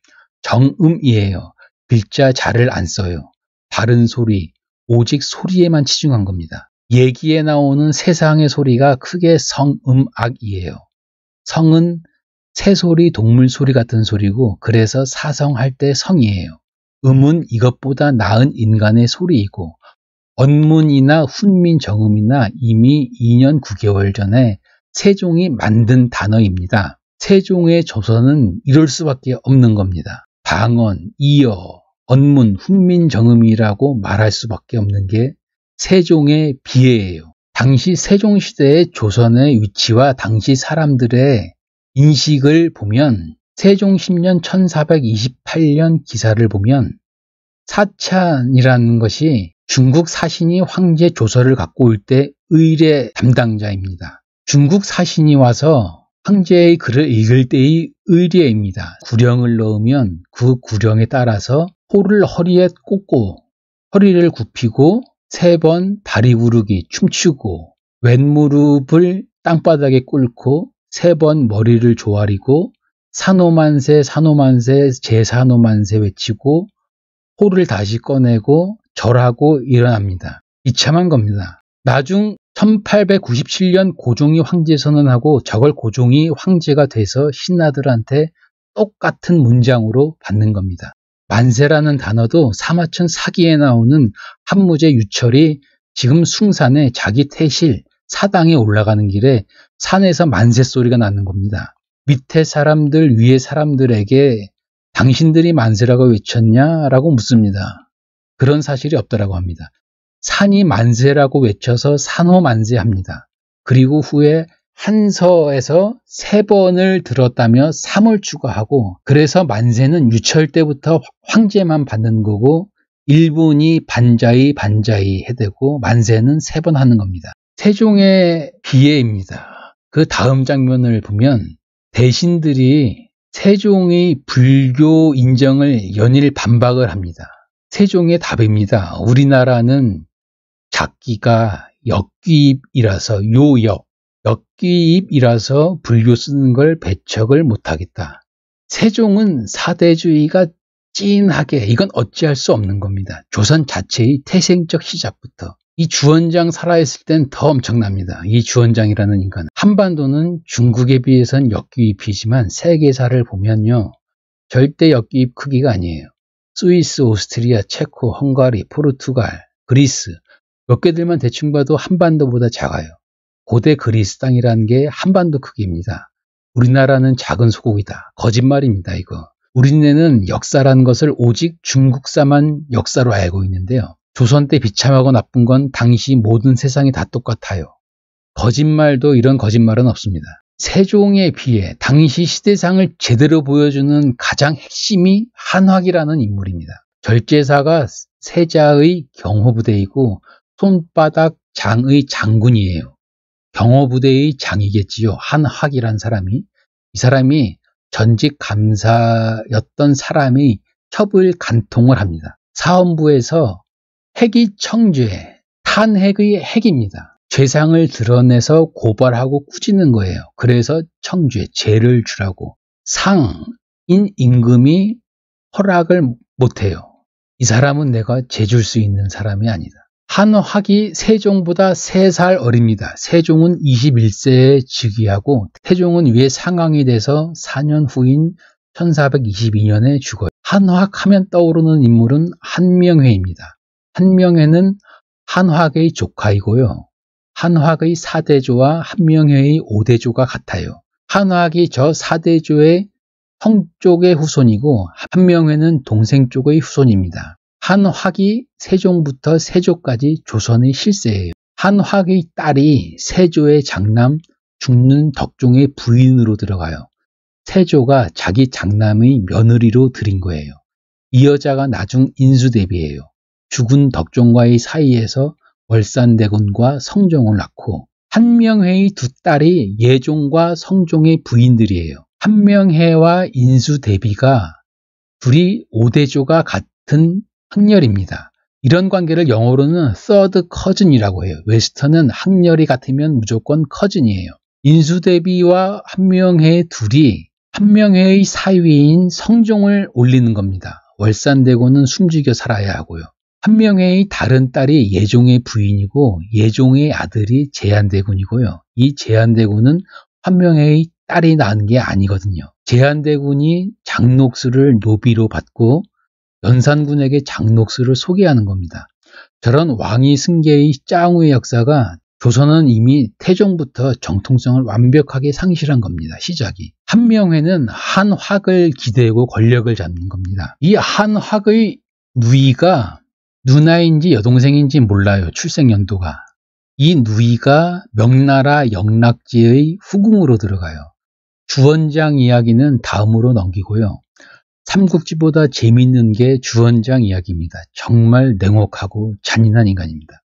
정음이에요. 글자 자를 안 써요. 바른 소리, 오직 소리에만 치중한 겁니다. 얘기에 나오는 세상의 소리가 크게 성음악이에요. 성은 새소리, 동물소리 같은 소리고 그래서 사성할 때 성이에요. 음은 이것보다 나은 인간의 소리이고 언문이나 훈민정음이나 이미 2년 9개월 전에 세종이 만든 단어입니다. 세종의 조선은 이럴 수밖에 없는 겁니다. 방언, 이어, 언문, 훈민정음이라고 말할 수밖에 없는 게 세종의 비애예요. 당시 세종시대의 조선의 위치와 당시 사람들의 인식을 보면 세종 10년 1428년 기사를 보면 사찬이라는 것이 중국 사신이 황제 조서를 갖고 올 때 의례 담당자입니다. 중국 사신이 와서 황제의 글을 읽을 때의 의례입니다. 구령을 넣으면 그 구령에 따라서 호를 허리에 꽂고 허리를 굽히고 세 번 다리 구르기 춤추고 왼무릎을 땅바닥에 꿇고 세 번 머리를 조아리고 산호만세 산호만세 제산호만세 외치고 호를 다시 꺼내고 절하고 일어납니다. 이참한 겁니다. 나중 1897년 고종이 황제 선언하고 저걸 고종이 황제가 돼서 신하들한테 똑같은 문장으로 받는 겁니다. 만세라는 단어도 사마천 사기에 나오는 한무제 유철이 지금 숭산의 자기 태실 사당에 올라가는 길에 산에서 만세 소리가 나는 겁니다. 밑에 사람들 위에 사람들에게 당신들이 만세라고 외쳤냐라고 묻습니다. 그런 사실이 없다라고 합니다. 산이 만세라고 외쳐서 산호 만세합니다. 그리고 후에 한서에서 세 번을 들었다며 3을 추가하고 그래서 만세는 유철 때부터 황제만 받는 거고 일본이 반자이 반자이 해대고 만세는 세 번 하는 겁니다. 세종의 비애입니다. 그 다음 장면을 보면 대신들이 세종의 불교 인정을 연일 반박을 합니다. 세종의 답입니다. 우리나라는 작기가 역기이라서 입 요역 역기입이라서 불교 쓰는 걸 배척을 못하겠다. 세종은 사대주의가 찐하게 이건 어찌할 수 없는 겁니다. 조선 자체의 태생적 시작부터 이 주원장 살아있을 땐 더 엄청납니다. 이 주원장이라는 인간. 한반도는 중국에 비해선 역기입이지만 세계사를 보면요. 절대 역기입 크기가 아니에요. 스위스, 오스트리아, 체코, 헝가리, 포르투갈, 그리스 몇 개들만 대충 봐도 한반도보다 작아요. 고대 그리스 땅이라는 게 한반도 크기입니다. 우리나라는 작은 소국이다. 거짓말입니다, 이거. 우리네는 역사라는 것을 오직 중국사만 역사로 알고 있는데요. 조선 때 비참하고 나쁜 건 당시 모든 세상이 다 똑같아요. 거짓말도 이런 거짓말은 없습니다. 세종에 비해 당시 시대상을 제대로 보여주는 가장 핵심이 한화기라는 인물입니다. 절제사가 세자의 경호부대이고 손바닥 장의 장군이에요. 경호부대의 장이겠지요. 한학이란 사람이. 이 사람이 전직 감사였던 사람이 협을 간통을 합니다. 사헌부에서 핵이 청죄, 탄핵의 핵입니다. 죄상을 드러내서 고발하고 꾸짖는 거예요. 그래서 청죄, 죄를 주라고. 상인 임금이 허락을 못해요. 이 사람은 내가 재줄 수 있는 사람이 아니다. 한화기 세종보다 3살 어립니다. 세종은 21세에 즉위하고 태종은 위에 상황이 돼서 4년 후인 1422년에 죽어요. 한화학 하면 떠오르는 인물은 한명회입니다. 한명회는 한화학의 조카이고요. 한화학의 4대조와 한명회의 5대조가 같아요. 한화학이 저 4대조의 형 쪽의 후손이고 한명회는 동생 쪽의 후손입니다. 한화기 세종부터 세조까지 조선의 실세예요. 한화의 딸이 세조의 장남 죽는 덕종의 부인으로 들어가요. 세조가 자기 장남의 며느리로 들인 거예요. 이 여자가 나중 인수대비예요. 죽은 덕종과의 사이에서 월산대군과 성종을 낳고 한명회의 두 딸이 예종과 성종의 부인들이에요. 한명회와 인수대비가 둘이 오대조가 같은 항렬입니다 이런 관계를 영어로는 third cousin이라고 해요. 웨스턴은 항렬이 같으면 무조건 cousin이에요. 인수 대비와 한명회 둘이 한명회의 사위인 성종을 올리는 겁니다. 월산대고는 숨죽여 살아야 하고요. 한명회의 다른 딸이 예종의 부인이고 예종의 아들이 제한대군이고요. 이 제한대군은 한명회의 딸이 낳은 게 아니거든요. 제한대군이 장녹수를 노비로 받고 연산군에게 장녹수를 소개하는 겁니다. 저런 왕이 승계의 짱우의 역사가 조선은 이미 태종부터 정통성을 완벽하게 상실한 겁니다. 시작이. 한명회는 한확을 기대고 권력을 잡는 겁니다. 이 한확의 누이가 누나인지 여동생인지 몰라요. 출생 연도가. 이 누이가 명나라 영락지의 후궁으로 들어가요. 주원장 이야기는 다음으로 넘기고요. 삼국지보다 재미있는 게 주원장 이야기입니다. 정말 냉혹하고 잔인한 인간입니다.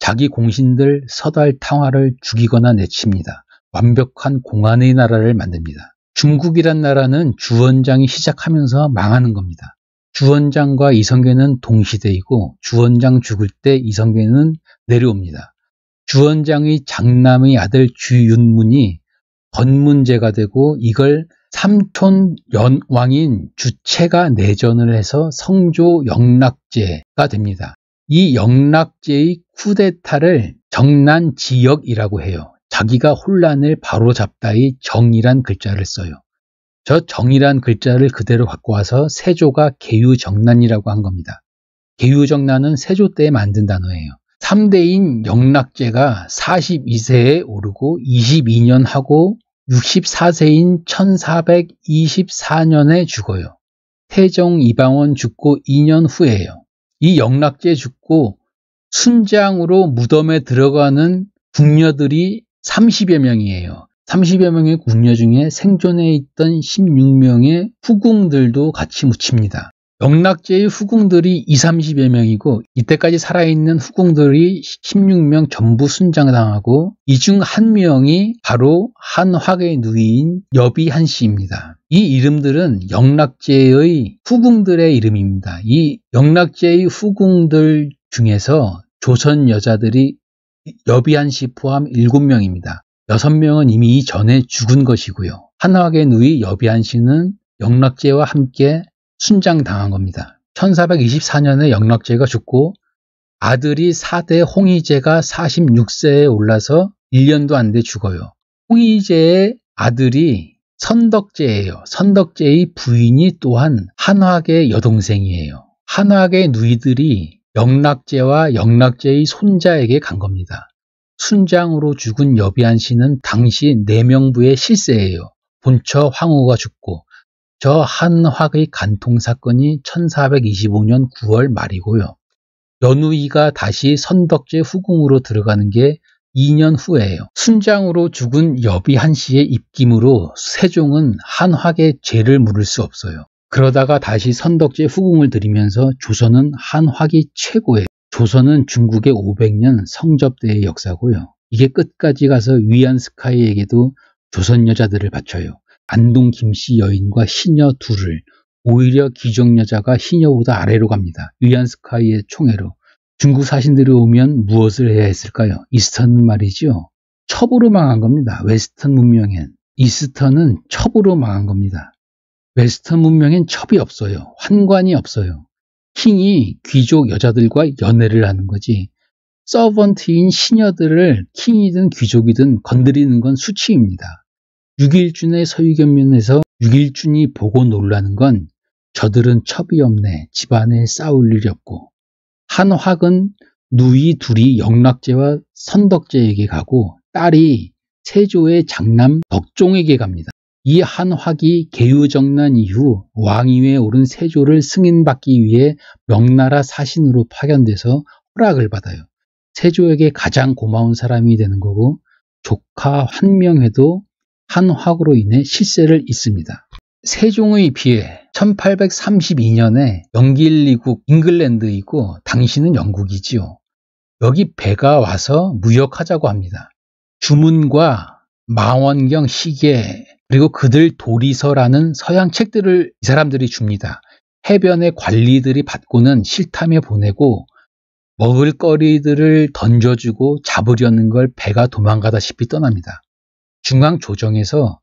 자기 공신들 서달 탕화를 죽이거나 내칩니다. 완벽한 공안의 나라를 만듭니다. 중국이란 나라는 주원장이 시작하면서 망하는 겁니다. 주원장과 이성계는 동시대이고 주원장 죽을 때 이성계는 내려옵니다. 주원장의 장남의 아들 주윤문이 번문제가 되고 이걸 삼촌 연왕인 주체가 내전을 해서 성조 영락제가 됩니다. 이 영락제의 쿠데타를 정난 지역이라고 해요. 자기가 혼란을 바로잡다의 정이란 글자를 써요. 저 정이란 글자를 그대로 갖고 와서 세조가 개유정난이라고 한 겁니다. 개유정난은 세조 때 만든 단어예요. 3대인 영락제가 42세에 오르고 22년 하고 64세인 1424년에 죽어요. 태종 이방원 죽고 2년 후에요. 이 영락제 죽고 순장으로 무덤에 들어가는 궁녀들이 30여 명이에요. 30여 명의 궁녀 중에 생존해 있던 16명의 후궁들도 같이 묻힙니다. 영락제의 후궁들이 2, 30여 명이고 이때까지 살아있는 후궁들이 16명 전부 순장당하고 이 중 한 명이 바로 한화의 누이인 여비한 씨입니다. 이 이름들은 영락제의 후궁들의 이름입니다. 이 영락제의 후궁들 중에서 조선 여자들이 여비한 씨 포함 7명입니다. 6명은 이미 전에 죽은 것이고요. 한화의 누이 여비한 씨는 영락제와 함께 순장당한 겁니다. 1424년에 영락제가 죽고 아들이 4대 홍의제가 46세에 올라서 1년도 안 돼 죽어요. 홍의제의 아들이 선덕제예요. 선덕제의 부인이 또한 한화계 여동생이에요. 한화계 누이들이 영락제와 영락제의 손자에게 간 겁니다. 순장으로 죽은 여비안 씨는 당시 내명부의 네 실세예요. 본처 황후가 죽고 저 한화의 간통 사건이 1425년 9월 말이고요. 연우이가 다시 선덕제 후궁으로 들어가는 게 2년 후에요. 순장으로 죽은 여비 한씨의 입김으로 세종은 한화의 죄를 물을 수 없어요. 그러다가 다시 선덕제 후궁을 들이면서 조선은 한화기 최고예요. 조선은 중국의 500년 성접대의 역사고요. 이게 끝까지 가서 위안스카이에게도 조선 여자들을 바쳐요. 안동 김씨 여인과 시녀 둘을 오히려 귀족여자가 시녀보다 아래로 갑니다. 위안스카이의 총애로. 중국 사신들이 오면 무엇을 해야 했을까요? 이스턴은 말이죠. 첩으로 망한 겁니다. 웨스턴 문명엔. 이스턴은 첩으로 망한 겁니다. 웨스턴 문명엔 첩이 없어요. 환관이 없어요. 킹이 귀족 여자들과 연애를 하는 거지. 서번트인 시녀들을 킹이든 귀족이든 건드리는 건 수치입니다. 6일준의 서위견면에서 6일준이 보고 놀라는 건 저들은 첩이 없네 집안에 싸울 일이 없고 한화은 누이 둘이 영락제와 선덕제에게 가고 딸이 세조의 장남 덕종에게 갑니다. 이 한화기 개유정난 이후 왕위에 오른 세조를 승인받기 위해 명나라 사신으로 파견돼서 허락을 받아요. 세조에게 가장 고마운 사람이 되는 거고 조카 환명회도 한화구로 인해 실세를 잇습니다. 세종의 비해 1832년에 영길리국 잉글랜드이고 당신은 영국이지요. 여기 배가 와서 무역하자고 합니다. 주문과 망원경 시계 그리고 그들 도리서라는 서양 책들을 이 사람들이 줍니다. 해변의 관리들이 받고는 실탐에 보내고 먹을 거리들을 던져주고 잡으려는 걸 배가 도망가다시피 떠납니다. 중앙 조정에서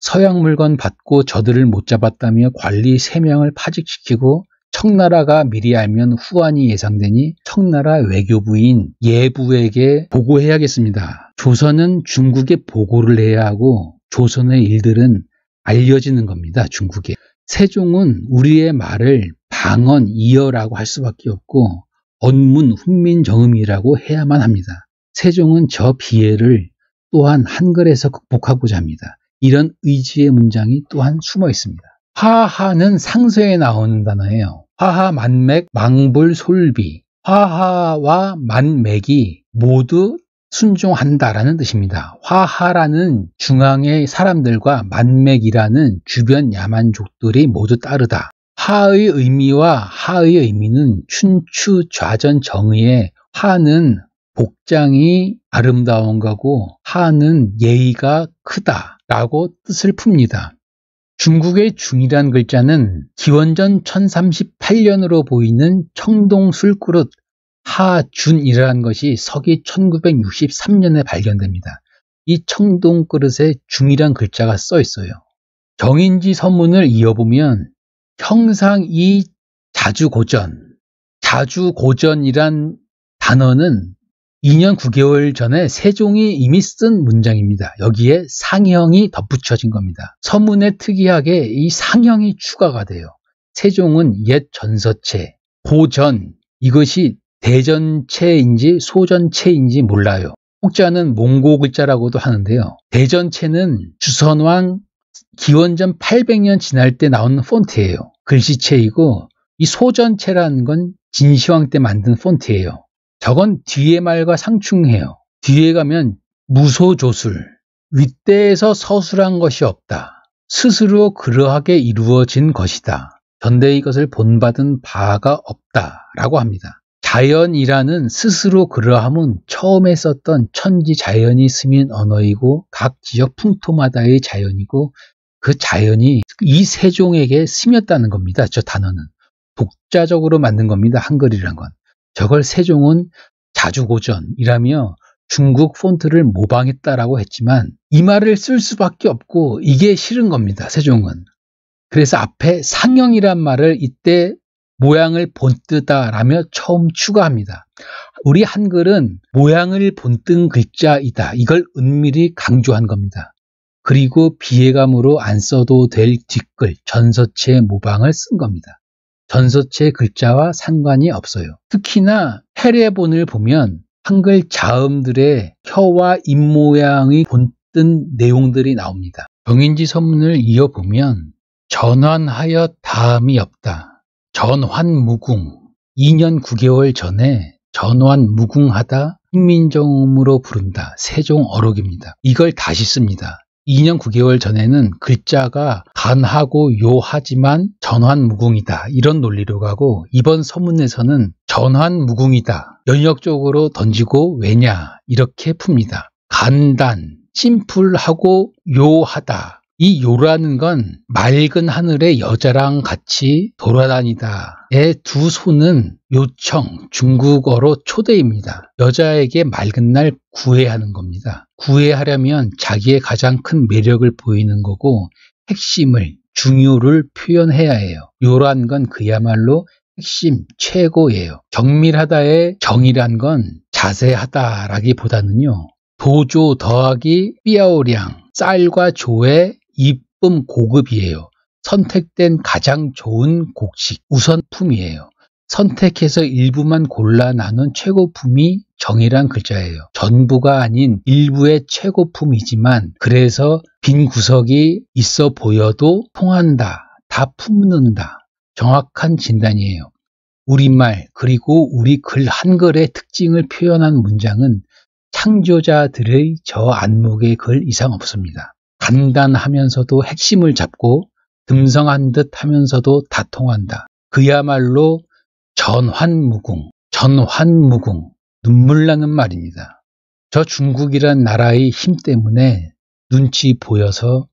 서양 물건 받고 저들을 못 잡았다며 관리 3명을 파직시키고 청나라가 미리 알면 후환이 예상되니 청나라 외교부인 예부에게 보고해야겠습니다. 조선은 중국에 보고를 해야 하고 조선의 일들은 알려지는 겁니다. 중국에. 세종은 우리의 말을 방언, 이어라고 할 수밖에 없고 언문, 훈민, 정음이라고 해야만 합니다. 세종은 저 비애를 또한 한글에서 극복하고자 합니다. 이런 의지의 문장이 또한 숨어 있습니다. 화하는 상서에 나오는 단어예요. 화하 만맥 망불 솔비 화하와 만맥이 모두 순종한다라는 뜻입니다. 화하라는 중앙의 사람들과 만맥이라는 주변 야만족들이 모두 따르다. 화의 의미와 하의 의미는 춘추 좌전 정의의 화는 복장이 아름다운 거고 하는 예의가 크다라고 뜻을 풉니다. 중국의 중이란 글자는 기원전 1038년으로 보이는 청동 술그릇 하준이라는 것이 서기 1963년에 발견됩니다. 이 청동 그릇에 중이란 글자가 써 있어요. 정인지 서문을 이어보면 형상이 자주고전, 자주고전이란 단어는 2년 9개월 전에 세종이 이미 쓴 문장입니다. 여기에 상형이 덧붙여진 겁니다. 서문에 특이하게 이 상형이 추가가 돼요. 세종은 옛 전서체, 고전, 이것이 대전체인지 소전체인지 몰라요. 혹자는 몽고 글자라고도 하는데요. 대전체는 주선왕 기원전 800년 지날 때 나온 폰트예요. 글씨체이고 이 소전체라는 건 진시황 때 만든 폰트예요. 저건 뒤의 말과 상충해요. 뒤에 가면 무소조술, 윗대에서 서술한 것이 없다. 스스로 그러하게 이루어진 것이다. 전대 이것을 본받은 바가 없다. 라고 합니다. 자연이라는 스스로 그러함은 처음에 썼던 천지 자연이 스민 언어이고 각 지역 풍토마다의 자연이고 그 자연이 이 세종에게 스였다는 겁니다. 저 단어는. 독자적으로 만든 겁니다. 한글이란 건. 저걸 세종은 자주고전이라며 중국 폰트를 모방했다라고 했지만 이 말을 쓸 수밖에 없고 이게 싫은 겁니다. 세종은. 그래서 앞에 상영이란 말을 이때 모양을 본뜨다라며 처음 추가합니다. 우리 한글은 모양을 본뜬 글자이다. 이걸 은밀히 강조한 겁니다. 그리고 비해감으로 안 써도 될 뒷글, 전서체 모방을 쓴 겁니다. 전서체 글자와 상관이 없어요. 특히나 해례본을 보면 한글 자음들의 혀와 입 모양이 본뜬 내용들이 나옵니다. 정인지 서문을 이어보면 전환하여 다음이 없다. 전환무궁. 2년 9개월 전에 전환무궁하다. 식민정음으로 부른다. 세종 어록입니다. 이걸 다시 씁니다. 2년 9개월 전에는 글자가 간하고 요하지만 전환무궁이다 이런 논리로 가고 이번 서문에서는 전환무궁이다 연역적으로 던지고 왜냐 이렇게 풉니다. 간단, 심플하고 요하다 이 요라는 건 맑은 하늘에 여자랑 같이 돌아다니다의 두 손은 요청, 중국어로 초대입니다. 여자에게 맑은 날 구애하는 겁니다. 구애하려면 자기의 가장 큰 매력을 보이는 거고 핵심을, 중요를 표현해야 해요. 요란 건 그야말로 핵심, 최고예요. 정밀하다의 정이란 건 자세하다라기보다는요. 도조 더하기 삐아오량 쌀과 조의 이쁨 고급이에요. 선택된 가장 좋은 곡식, 우선품이에요. 선택해서 일부만 골라 나눈 최고품이 정이란 글자예요. 전부가 아닌 일부의 최고품이지만 그래서 빈 구석이 있어 보여도 통한다. 다 품는다. 정확한 진단이에요. 우리말 그리고 우리 글 한글의 특징을 표현한 문장은 창조자들의 저 안목의 글 이상 없습니다. 간단하면서도 핵심을 잡고 듬성한 듯 하면서도 다통한다. 그야말로 전환무궁, 전환무궁, 눈물 나는 말입니다. 저 중국이란 나라의 힘 때문에 눈치 보여서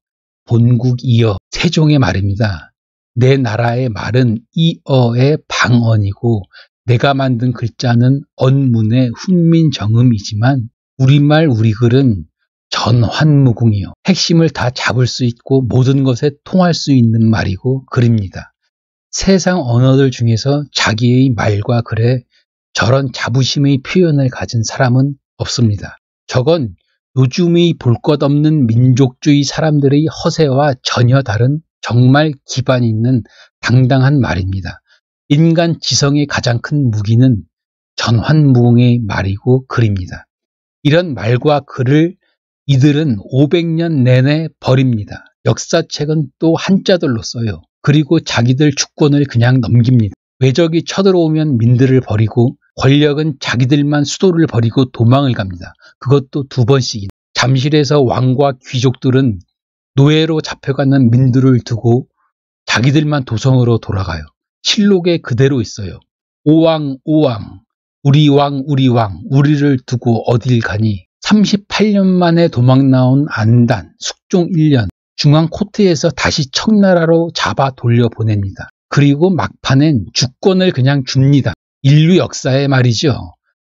본국 이어 세종의 말입니다. 내 나라의 말은 이어의 방언이고 내가 만든 글자는 언문의 훈민정음이지만 우리말 우리글은 전환무궁이요. 핵심을 다 잡을 수 있고 모든 것에 통할 수 있는 말이고 글입니다. 세상 언어들 중에서 자기의 말과 글에 저런 자부심의 표현을 가진 사람은 없습니다. 저건 요즘의 볼 것 없는 민족주의 사람들의 허세와 전혀 다른 정말 기반 있는 당당한 말입니다. 인간 지성의 가장 큰 무기는 전환무궁의 말이고 글입니다. 이런 말과 글을 이들은 500년 내내 버립니다. 역사책은 또 한자들로 써요. 그리고 자기들 주권을 그냥 넘깁니다. 외적이 쳐들어오면 민들을 버리고 권력은 자기들만 수도를 버리고 도망을 갑니다. 그것도 두 번씩. 잠실에서 왕과 귀족들은 노예로 잡혀가는 민들을 두고 자기들만 도성으로 돌아가요. 실록에 그대로 있어요. 오왕 오왕 우리 왕 우리 왕 우리를 두고 어딜 가니 3 8년 만에 도망 나온 안단, 숙종 1년, 중앙 코트에서 다시 청나라로 잡아 돌려보냅니다. 그리고 막판엔 주권을 그냥 줍니다. 인류 역사의 말이죠.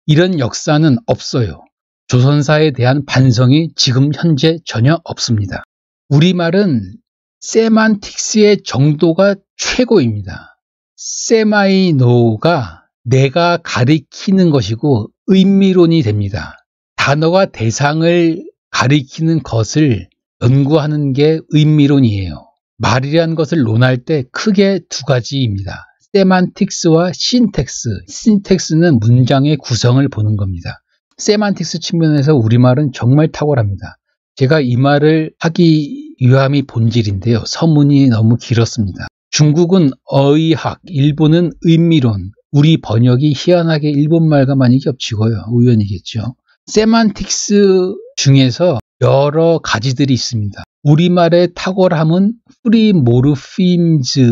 이런 역사는 없어요. 조선사에 대한 반성이 지금 현재 전혀 없습니다. 우리말은 세만틱스의 정도가 최고입니다. 세마이노가 내가 가리키는 것이고 의미론이 됩니다. 단어가 대상을 가리키는 것을 연구하는 게 의미론이에요. 말이란 것을 논할 때 크게 두 가지입니다. 세만틱스와 신텍스. 신텍스는 문장의 구성을 보는 겁니다. 세만틱스 측면에서 우리말은 정말 탁월합니다. 제가 이 말을 하기 위함이 본질인데요. 서문이 너무 길었습니다. 중국은 어의학, 일본은 의미론, 우리 번역이 희한하게 일본말과 많이 겹치고요. 우연이겠죠. 세만틱스 중에서 여러 가지들이 있습니다. 우리말의 탁월함은 프리 모르핌즈의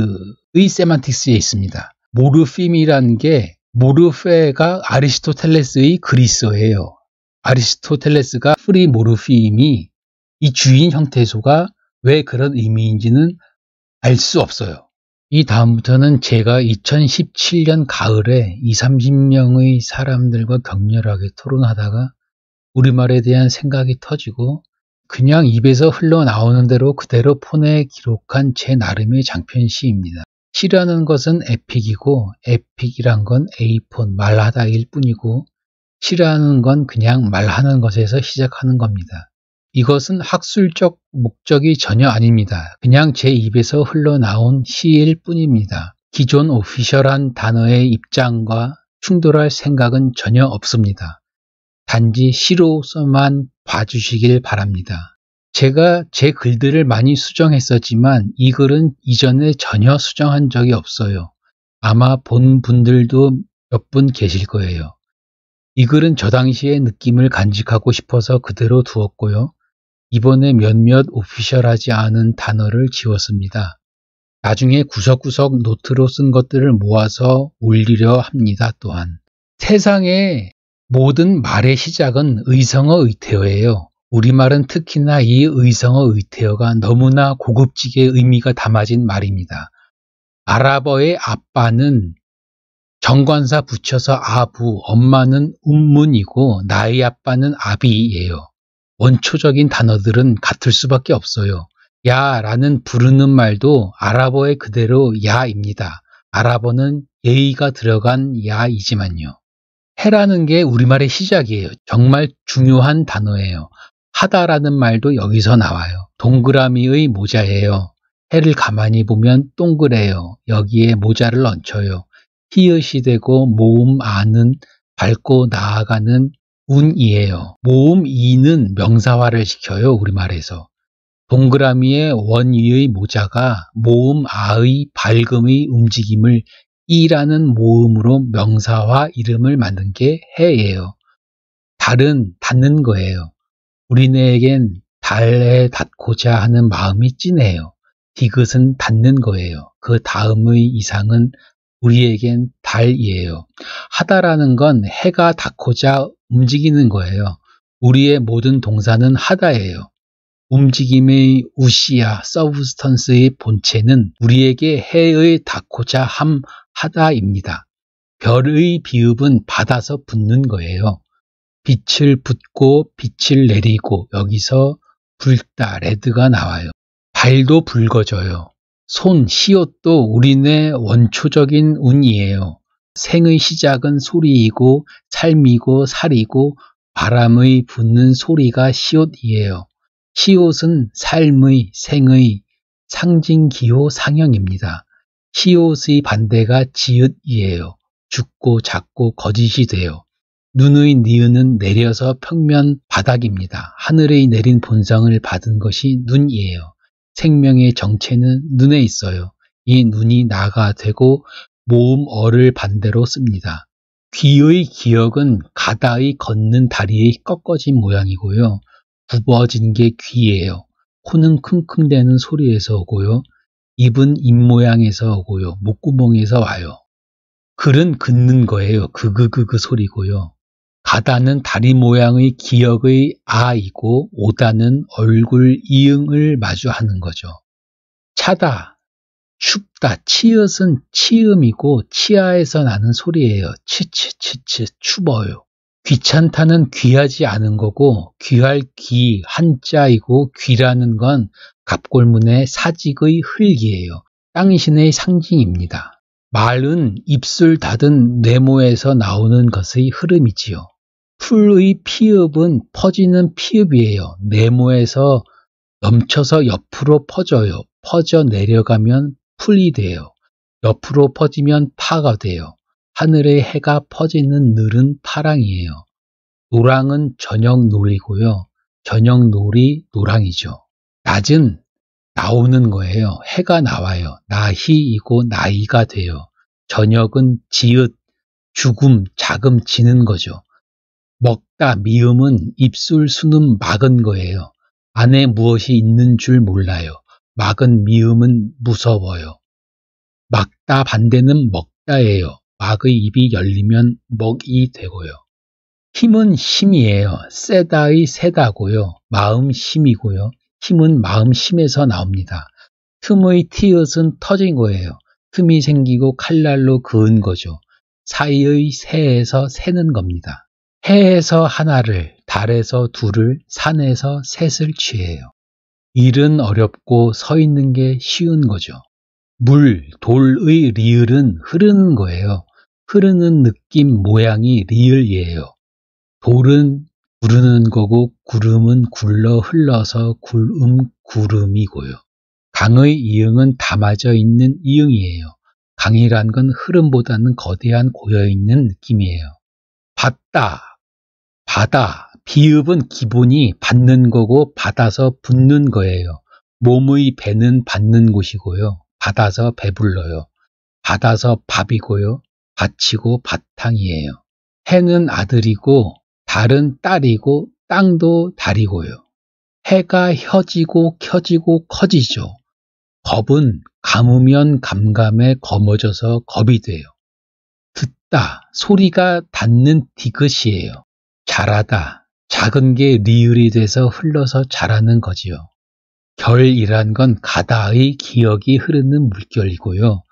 세만틱스에 있습니다. 모르핌이라는 게 모르페가 아리스토텔레스의 그리스어예요. 아리스토텔레스가 프리 모르핌이 이 주인 형태소가 왜 그런 의미인지는 알 수 없어요. 이 다음부터는 제가 2017년 가을에 2, 30명의 사람들과 격렬하게 토론하다가 우리말에 대한 생각이 터지고 그냥 입에서 흘러나오는 대로 그대로 폰에 기록한 제 나름의 장편시입니다. 시라는 것은 에픽이고 에픽이란 건 에이폰 말하다일 뿐이고 시라는 건 그냥 말하는 것에서 시작하는 겁니다. 이것은 학술적 목적이 전혀 아닙니다. 그냥 제 입에서 흘러나온 시일 뿐입니다. 기존 오피셜한 단어의 입장과 충돌할 생각은 전혀 없습니다. 단지 시로서만 봐주시길 바랍니다. 제가 제 글들을 많이 수정했었지만 이 글은 이전에 전혀 수정한 적이 없어요. 아마 본 분들도 몇 분 계실 거예요. 이 글은 저 당시의 느낌을 간직하고 싶어서 그대로 두었고요. 이번에 몇몇 오피셜하지 않은 단어를 지웠습니다. 나중에 구석구석 노트로 쓴 것들을 모아서 올리려 합니다 또한. 세상에 모든 말의 시작은 의성어 의태어예요. 우리말은 특히나 이 의성어 의태어가 너무나 고급지게 의미가 담아진 말입니다. 아랍어의 아빠는 정관사 붙여서 아부, 엄마는 운문이고 나의 아빠는 아비예요. 원초적인 단어들은 같을 수밖에 없어요. 야라는 부르는 말도 아랍어의 그대로 야입니다. 아랍어는 예의가 들어간 야이지만요. 해라는 게 우리말의 시작이에요. 정말 중요한 단어예요. 하다라는 말도 여기서 나와요. 동그라미의 모자예요. 해를 가만히 보면 동그래요. 여기에 모자를 얹혀요. 히읗이 되고 모음 아는 밝고 나아가는 운이에요. 모음 이는 명사화를 시켜요. 우리말에서. 동그라미의 원위의 모자가 모음 아의 밝음의 움직임을 이라는 모음으로 명사와 이름을 만든 게 해예요. 달은 닿는 거예요. 우리네에겐 달에 닿고자 하는 마음이 찐해요. 디귿은 닿는 거예요. 그 다음의 이상은 우리에겐 달이에요. 하다라는 건 해가 닿고자 움직이는 거예요. 우리의 모든 동사는 하다예요. 움직임의 우시야 서브스턴스의 본체는 우리에게 해의 닿고자 함 하다입니다. 별의 비읍은 받아서 붙는 거예요. 빛을 붓고 빛을 내리고 여기서 붉다 레드가 나와요. 발도 붉어져요. 손, 시옷도 우리네 원초적인 운이에요. 생의 시작은 소리이고 삶이고 살이고 바람의 붙는 소리가 시옷이에요. 시옷은 삶의, 생의 상징 기호 상형입니다. 시옷의 반대가 지읒이에요. 죽고 작고 거짓이 돼요. 눈의 니은은 내려서 평면 바닥입니다. 하늘의 내린 본성을 받은 것이 눈이에요. 생명의 정체는 눈에 있어요. 이 눈이 나가 되고 모음 어를 반대로 씁니다. 귀의 기억은 가다의 걷는 다리의 꺾어진 모양이고요. 굽어진 게 귀예요. 코는 킁킁대는 소리에서 오고요. 입은 입모양에서 오고요. 목구멍에서 와요. 글은 긋는 거예요. 그그그그 소리고요. 가다는 다리 모양의 기억의 아이고 오다는 얼굴 이응을 마주하는 거죠. 차다, 춥다, 치읓은 치음이고 치아에서 나는 소리예요. 치치치치 춥어요. 귀찮다는 귀하지 않은 거고 귀할 귀 한자이고 귀라는 건 갑골문의 사직의 흙이에요. 땅신의 상징입니다. 말은 입술 닫은 뇌모에서 나오는 것의 흐름이지요. 풀의 피읍은 퍼지는 피읍이에요. 네모에서 넘쳐서 옆으로 퍼져요. 퍼져 내려가면 풀이 돼요. 옆으로 퍼지면 파가 돼요. 하늘에 해가 퍼지는 늘은 파랑이에요. 노랑은 저녁 놀이고요. 저녁 놀이 노랑이죠. 낮은 나오는 거예요. 해가 나와요. 나희이고 나이가 돼요. 저녁은 지읒, 죽음, 자금 지는 거죠. 먹다 미음은 입술 수는 막은 거예요. 안에 무엇이 있는 줄 몰라요. 막은 미음은 무서워요. 막다 반대는 먹다예요. 막의 입이 열리면 먹이 되고요. 힘은 심이에요 세다의 세다고요. 마음 심이고요 힘은 마음 심에서 나옵니다. 틈의 티읕은 터진 거예요. 틈이 생기고 칼날로 그은 거죠. 사이의 새에서 새는 겁니다. 해에서 하나를, 달에서 둘을, 산에서 셋을 취해요. 일은 어렵고 서 있는 게 쉬운 거죠. 물, 돌의 리을은 흐르는 거예요. 흐르는 느낌 모양이 리을이에요. 돌은 구르는 거고 구름은 굴러 흘러서 굴음 구름이고요. 강의 이응은 담아져 있는 이응이에요. 강이란 건 흐름보다는 거대한 고여있는 느낌이에요. 받다, 받아, 비읍은 기본이 받는 거고 받아서 붙는 거예요. 몸의 배는 받는 곳이고요. 받아서 배불러요. 받아서 밥이고요. 바치고 바탕이에요. 해는 아들이고 달은 딸이고 땅도 달이고요. 해가 혀지고 켜지고 커지죠. 겁은 감으면 감감에 거머져서 겁이 돼요. 듣다, 소리가 닿는 디귿이에요. 자라다, 작은 게 리을이 돼서 흘러서 자라는 거지요. 결이란 건 가다의 기억이 흐르는 물결이고요.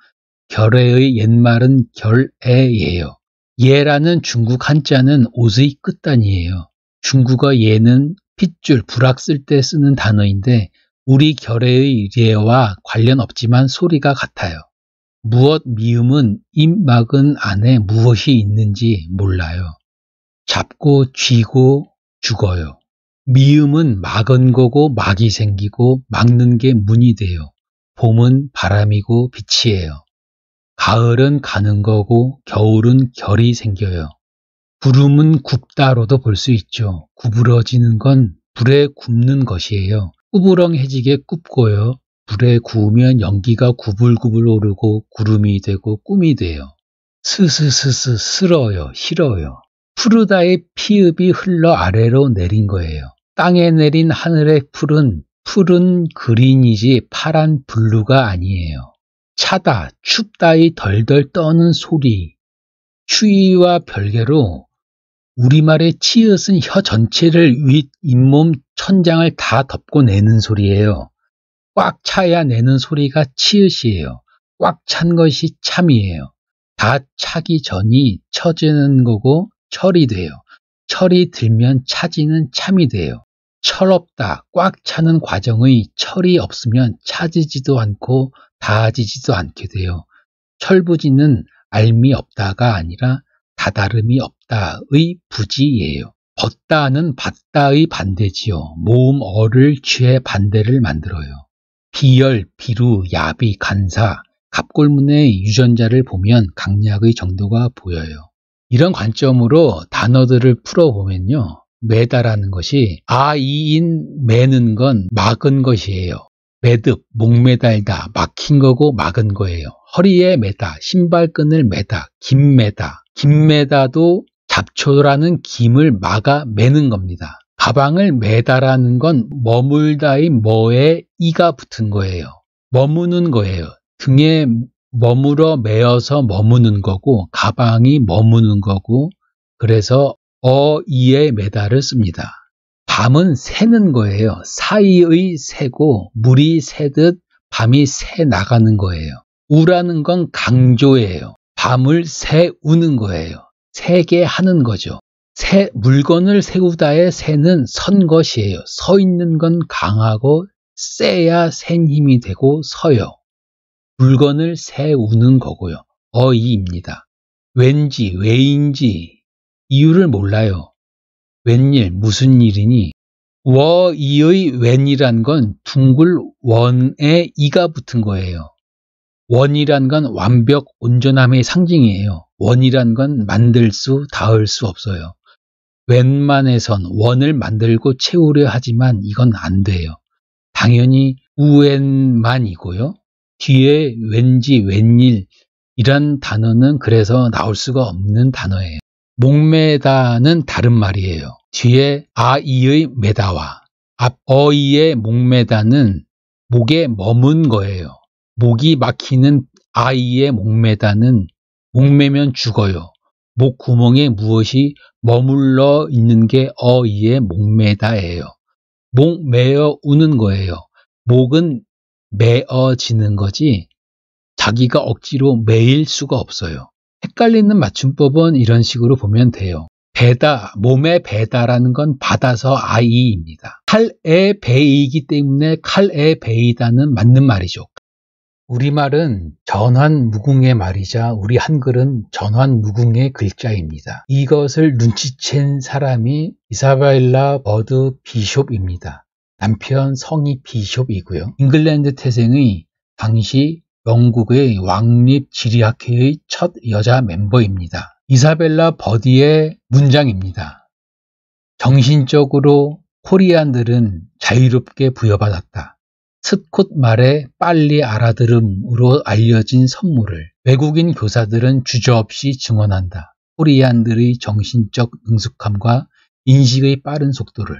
결의의 옛말은 결애예요. 예라는 중국 한자는 옷의 끝단이에요. 중국어 예는 핏줄, 불악 쓸 때 쓰는 단어인데 우리 결의의 예와 관련 없지만 소리가 같아요. 무엇 미음은 입막은 안에 무엇이 있는지 몰라요. 잡고 쥐고 죽어요. 미음은 막은 거고 막이 생기고 막는 게 문이 돼요. 봄은 바람이고 빛이에요. 가을은 가는 거고 겨울은 결이 생겨요. 구름은 굽다로도 볼 수 있죠. 구부러지는 건 불에 굽는 것이에요. 꾸부렁해지게 굽고요. 불에 구우면 연기가 구불구불 오르고 구름이 되고 꿈이 돼요. 스스스스 쓸어요. 싫어요. 푸르다의 피읍이 흘러 아래로 내린 거예요. 땅에 내린 하늘의 풀은 푸른 그린이지 파란 블루가 아니에요. 차다, 춥다의 덜덜 떠는 소리, 추위와 별개로 우리말의 치읓은 혀 전체를 윗, 잇몸, 천장을 다 덮고 내는 소리예요. 꽉 차야 내는 소리가 치읓이에요. 꽉 찬 것이 참이에요. 다 차기 전이 처지는 거고 철이 돼요. 철이 들면 차지는 참이 돼요. 철없다, 꽉 차는 과정의 철이 없으면 찾으지도 않고 닿아지지도 않게 돼요. 철부지는 알미 없다가 아니라 다다름이 없다의 부지예요. 벗다는 받다의 반대지요. 모음 어를 취해 반대를 만들어요. 비열, 비루, 야비, 간사, 갑골문의 유전자를 보면 강약의 정도가 보여요. 이런 관점으로 단어들을 풀어보면요. 매다라는 것이 아이인 매는 건 막은 것이에요. 매듭, 목매달다, 막힌 거고 막은 거예요. 허리에 매다, 신발끈을 매다, 김 매다. 김 매다도 잡초라는 김을 막아 매는 겁니다. 가방을 매다라는 건 머물다의 뭐에 이가 붙은 거예요. 머무는 거예요. 등에 머물어 매어서 머무는 거고 가방이 머무는 거고 그래서 어이의 메달을 씁니다. 밤은 새는 거예요. 사이의 새고 물이 새듯 밤이 새 나가는 거예요. 우라는 건 강조예요. 밤을 새 우는 거예요. 새게 하는 거죠. 새 물건을 세우다의 새는 선 것이에요. 서 있는 건 강하고 세야 센 힘이 되고 서요. 물건을 세우는 거고요. 어이입니다. 왠지, 왜인지, 이유를 몰라요. 웬일, 무슨 일이니? 워이의 웬이란 건 둥글 원에 이가 붙은 거예요. 원이란 건 완벽 온전함의 상징이에요. 원이란 건 만들 수, 닿을 수 없어요. 웬만해선 원을 만들고 채우려 하지만 이건 안 돼요. 당연히 우엔만이고요. 뒤에 왠지, 웬일 이란 단어는 그래서 나올 수가 없는 단어예요. 목매다는 다른 말이에요. 뒤에 아이의 매다와 앞 어이의 목매다는 목에 머문 거예요. 목이 막히는 아이의 목매다는 목매면 죽어요. 목 구멍에 무엇이 머물러 있는 게 어이의 목매다예요. 목매어 우는 거예요. 목은 매어지는 거지 자기가 억지로 매일 수가 없어요. 헷갈리는 맞춤법은 이런 식으로 보면 돼요. 배다, 몸의 배다라는 건 받아서 아이입니다. 칼의 배이기 때문에 칼의 배이다는 맞는 말이죠. 우리말은 전환무궁의 말이자 우리 한글은 전환무궁의 글자입니다. 이것을 눈치챈 사람이 이사일라 버드 비숍입니다. 남편 성이 비숍이고요. 잉글랜드 태생의 당시 영국의 왕립 지리학회의 첫 여자 멤버입니다. 이사벨라 버디의 문장입니다. 정신적으로 코리안들은 자유롭게 부여받았다. 스콧 말의 빨리 알아들음으로 알려진 선물을 외국인 교사들은 주저없이 증언한다. 코리안들의 정신적 능숙함과 인식의 빠른 속도를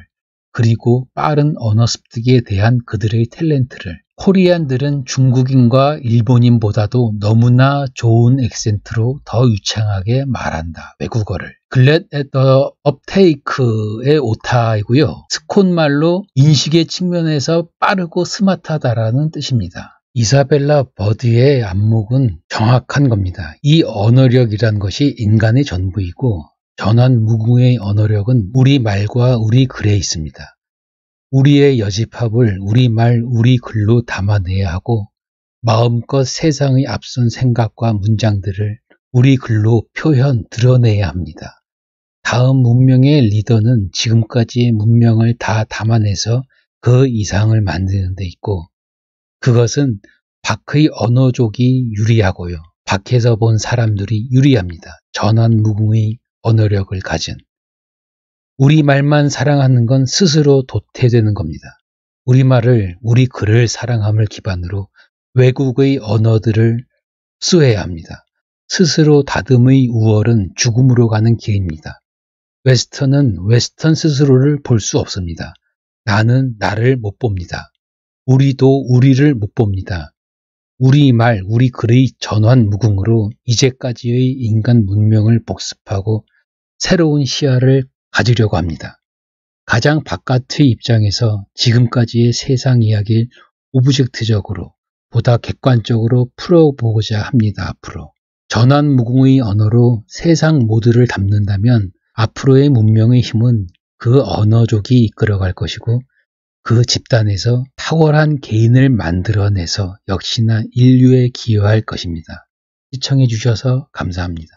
그리고 빠른 언어 습득에 대한 그들의 탤런트를 코리안들은 중국인과 일본인보다도 너무나 좋은 액센트로 더 유창하게 말한다. 외국어를. 글렛 더 업테이크의 오타이고요. 스콘 말로 인식의 측면에서 빠르고 스마트하다라는 뜻입니다. 이사벨라 버드의 안목은 정확한 겁니다. 이 언어력이란 것이 인간의 전부이고 전환 무궁의 언어력은 우리 말과 우리 글에 있습니다. 우리의 여집합을 우리 말, 우리 글로 담아내야 하고 마음껏 세상의 앞선 생각과 문장들을 우리 글로 표현, 드러내야 합니다. 다음 문명의 리더는 지금까지의 문명을 다 담아내서 그 이상을 만드는 데 있고 그것은 밖의 언어족이 유리하고요. 밖에서 본 사람들이 유리합니다. 전환무궁의 언어력을 가진. 우리말만 사랑하는 건 스스로 도태되는 겁니다. 우리말을 우리 글을 사랑함을 기반으로 외국의 언어들을 수해야 합니다. 스스로 다듬의 우월은 죽음으로 가는 길입니다. 웨스턴은 웨스턴 스스로를 볼 수 없습니다. 나는 나를 못 봅니다. 우리도 우리를 못 봅니다. 우리말, 우리 글의 전환 무궁으로 이제까지의 인간 문명을 복습하고 새로운 시야를 가지려고 합니다. 가장 바깥의 입장에서 지금까지의 세상 이야기를 오브젝트적으로 보다 객관적으로 풀어보고자 합니다. 앞으로 전환무궁의 언어로 세상 모두를 담는다면 앞으로의 문명의 힘은 그 언어족이 이끌어갈 것이고 그 집단에서 탁월한 개인을 만들어내서 역시나 인류에 기여할 것입니다. 시청해 주셔서 감사합니다.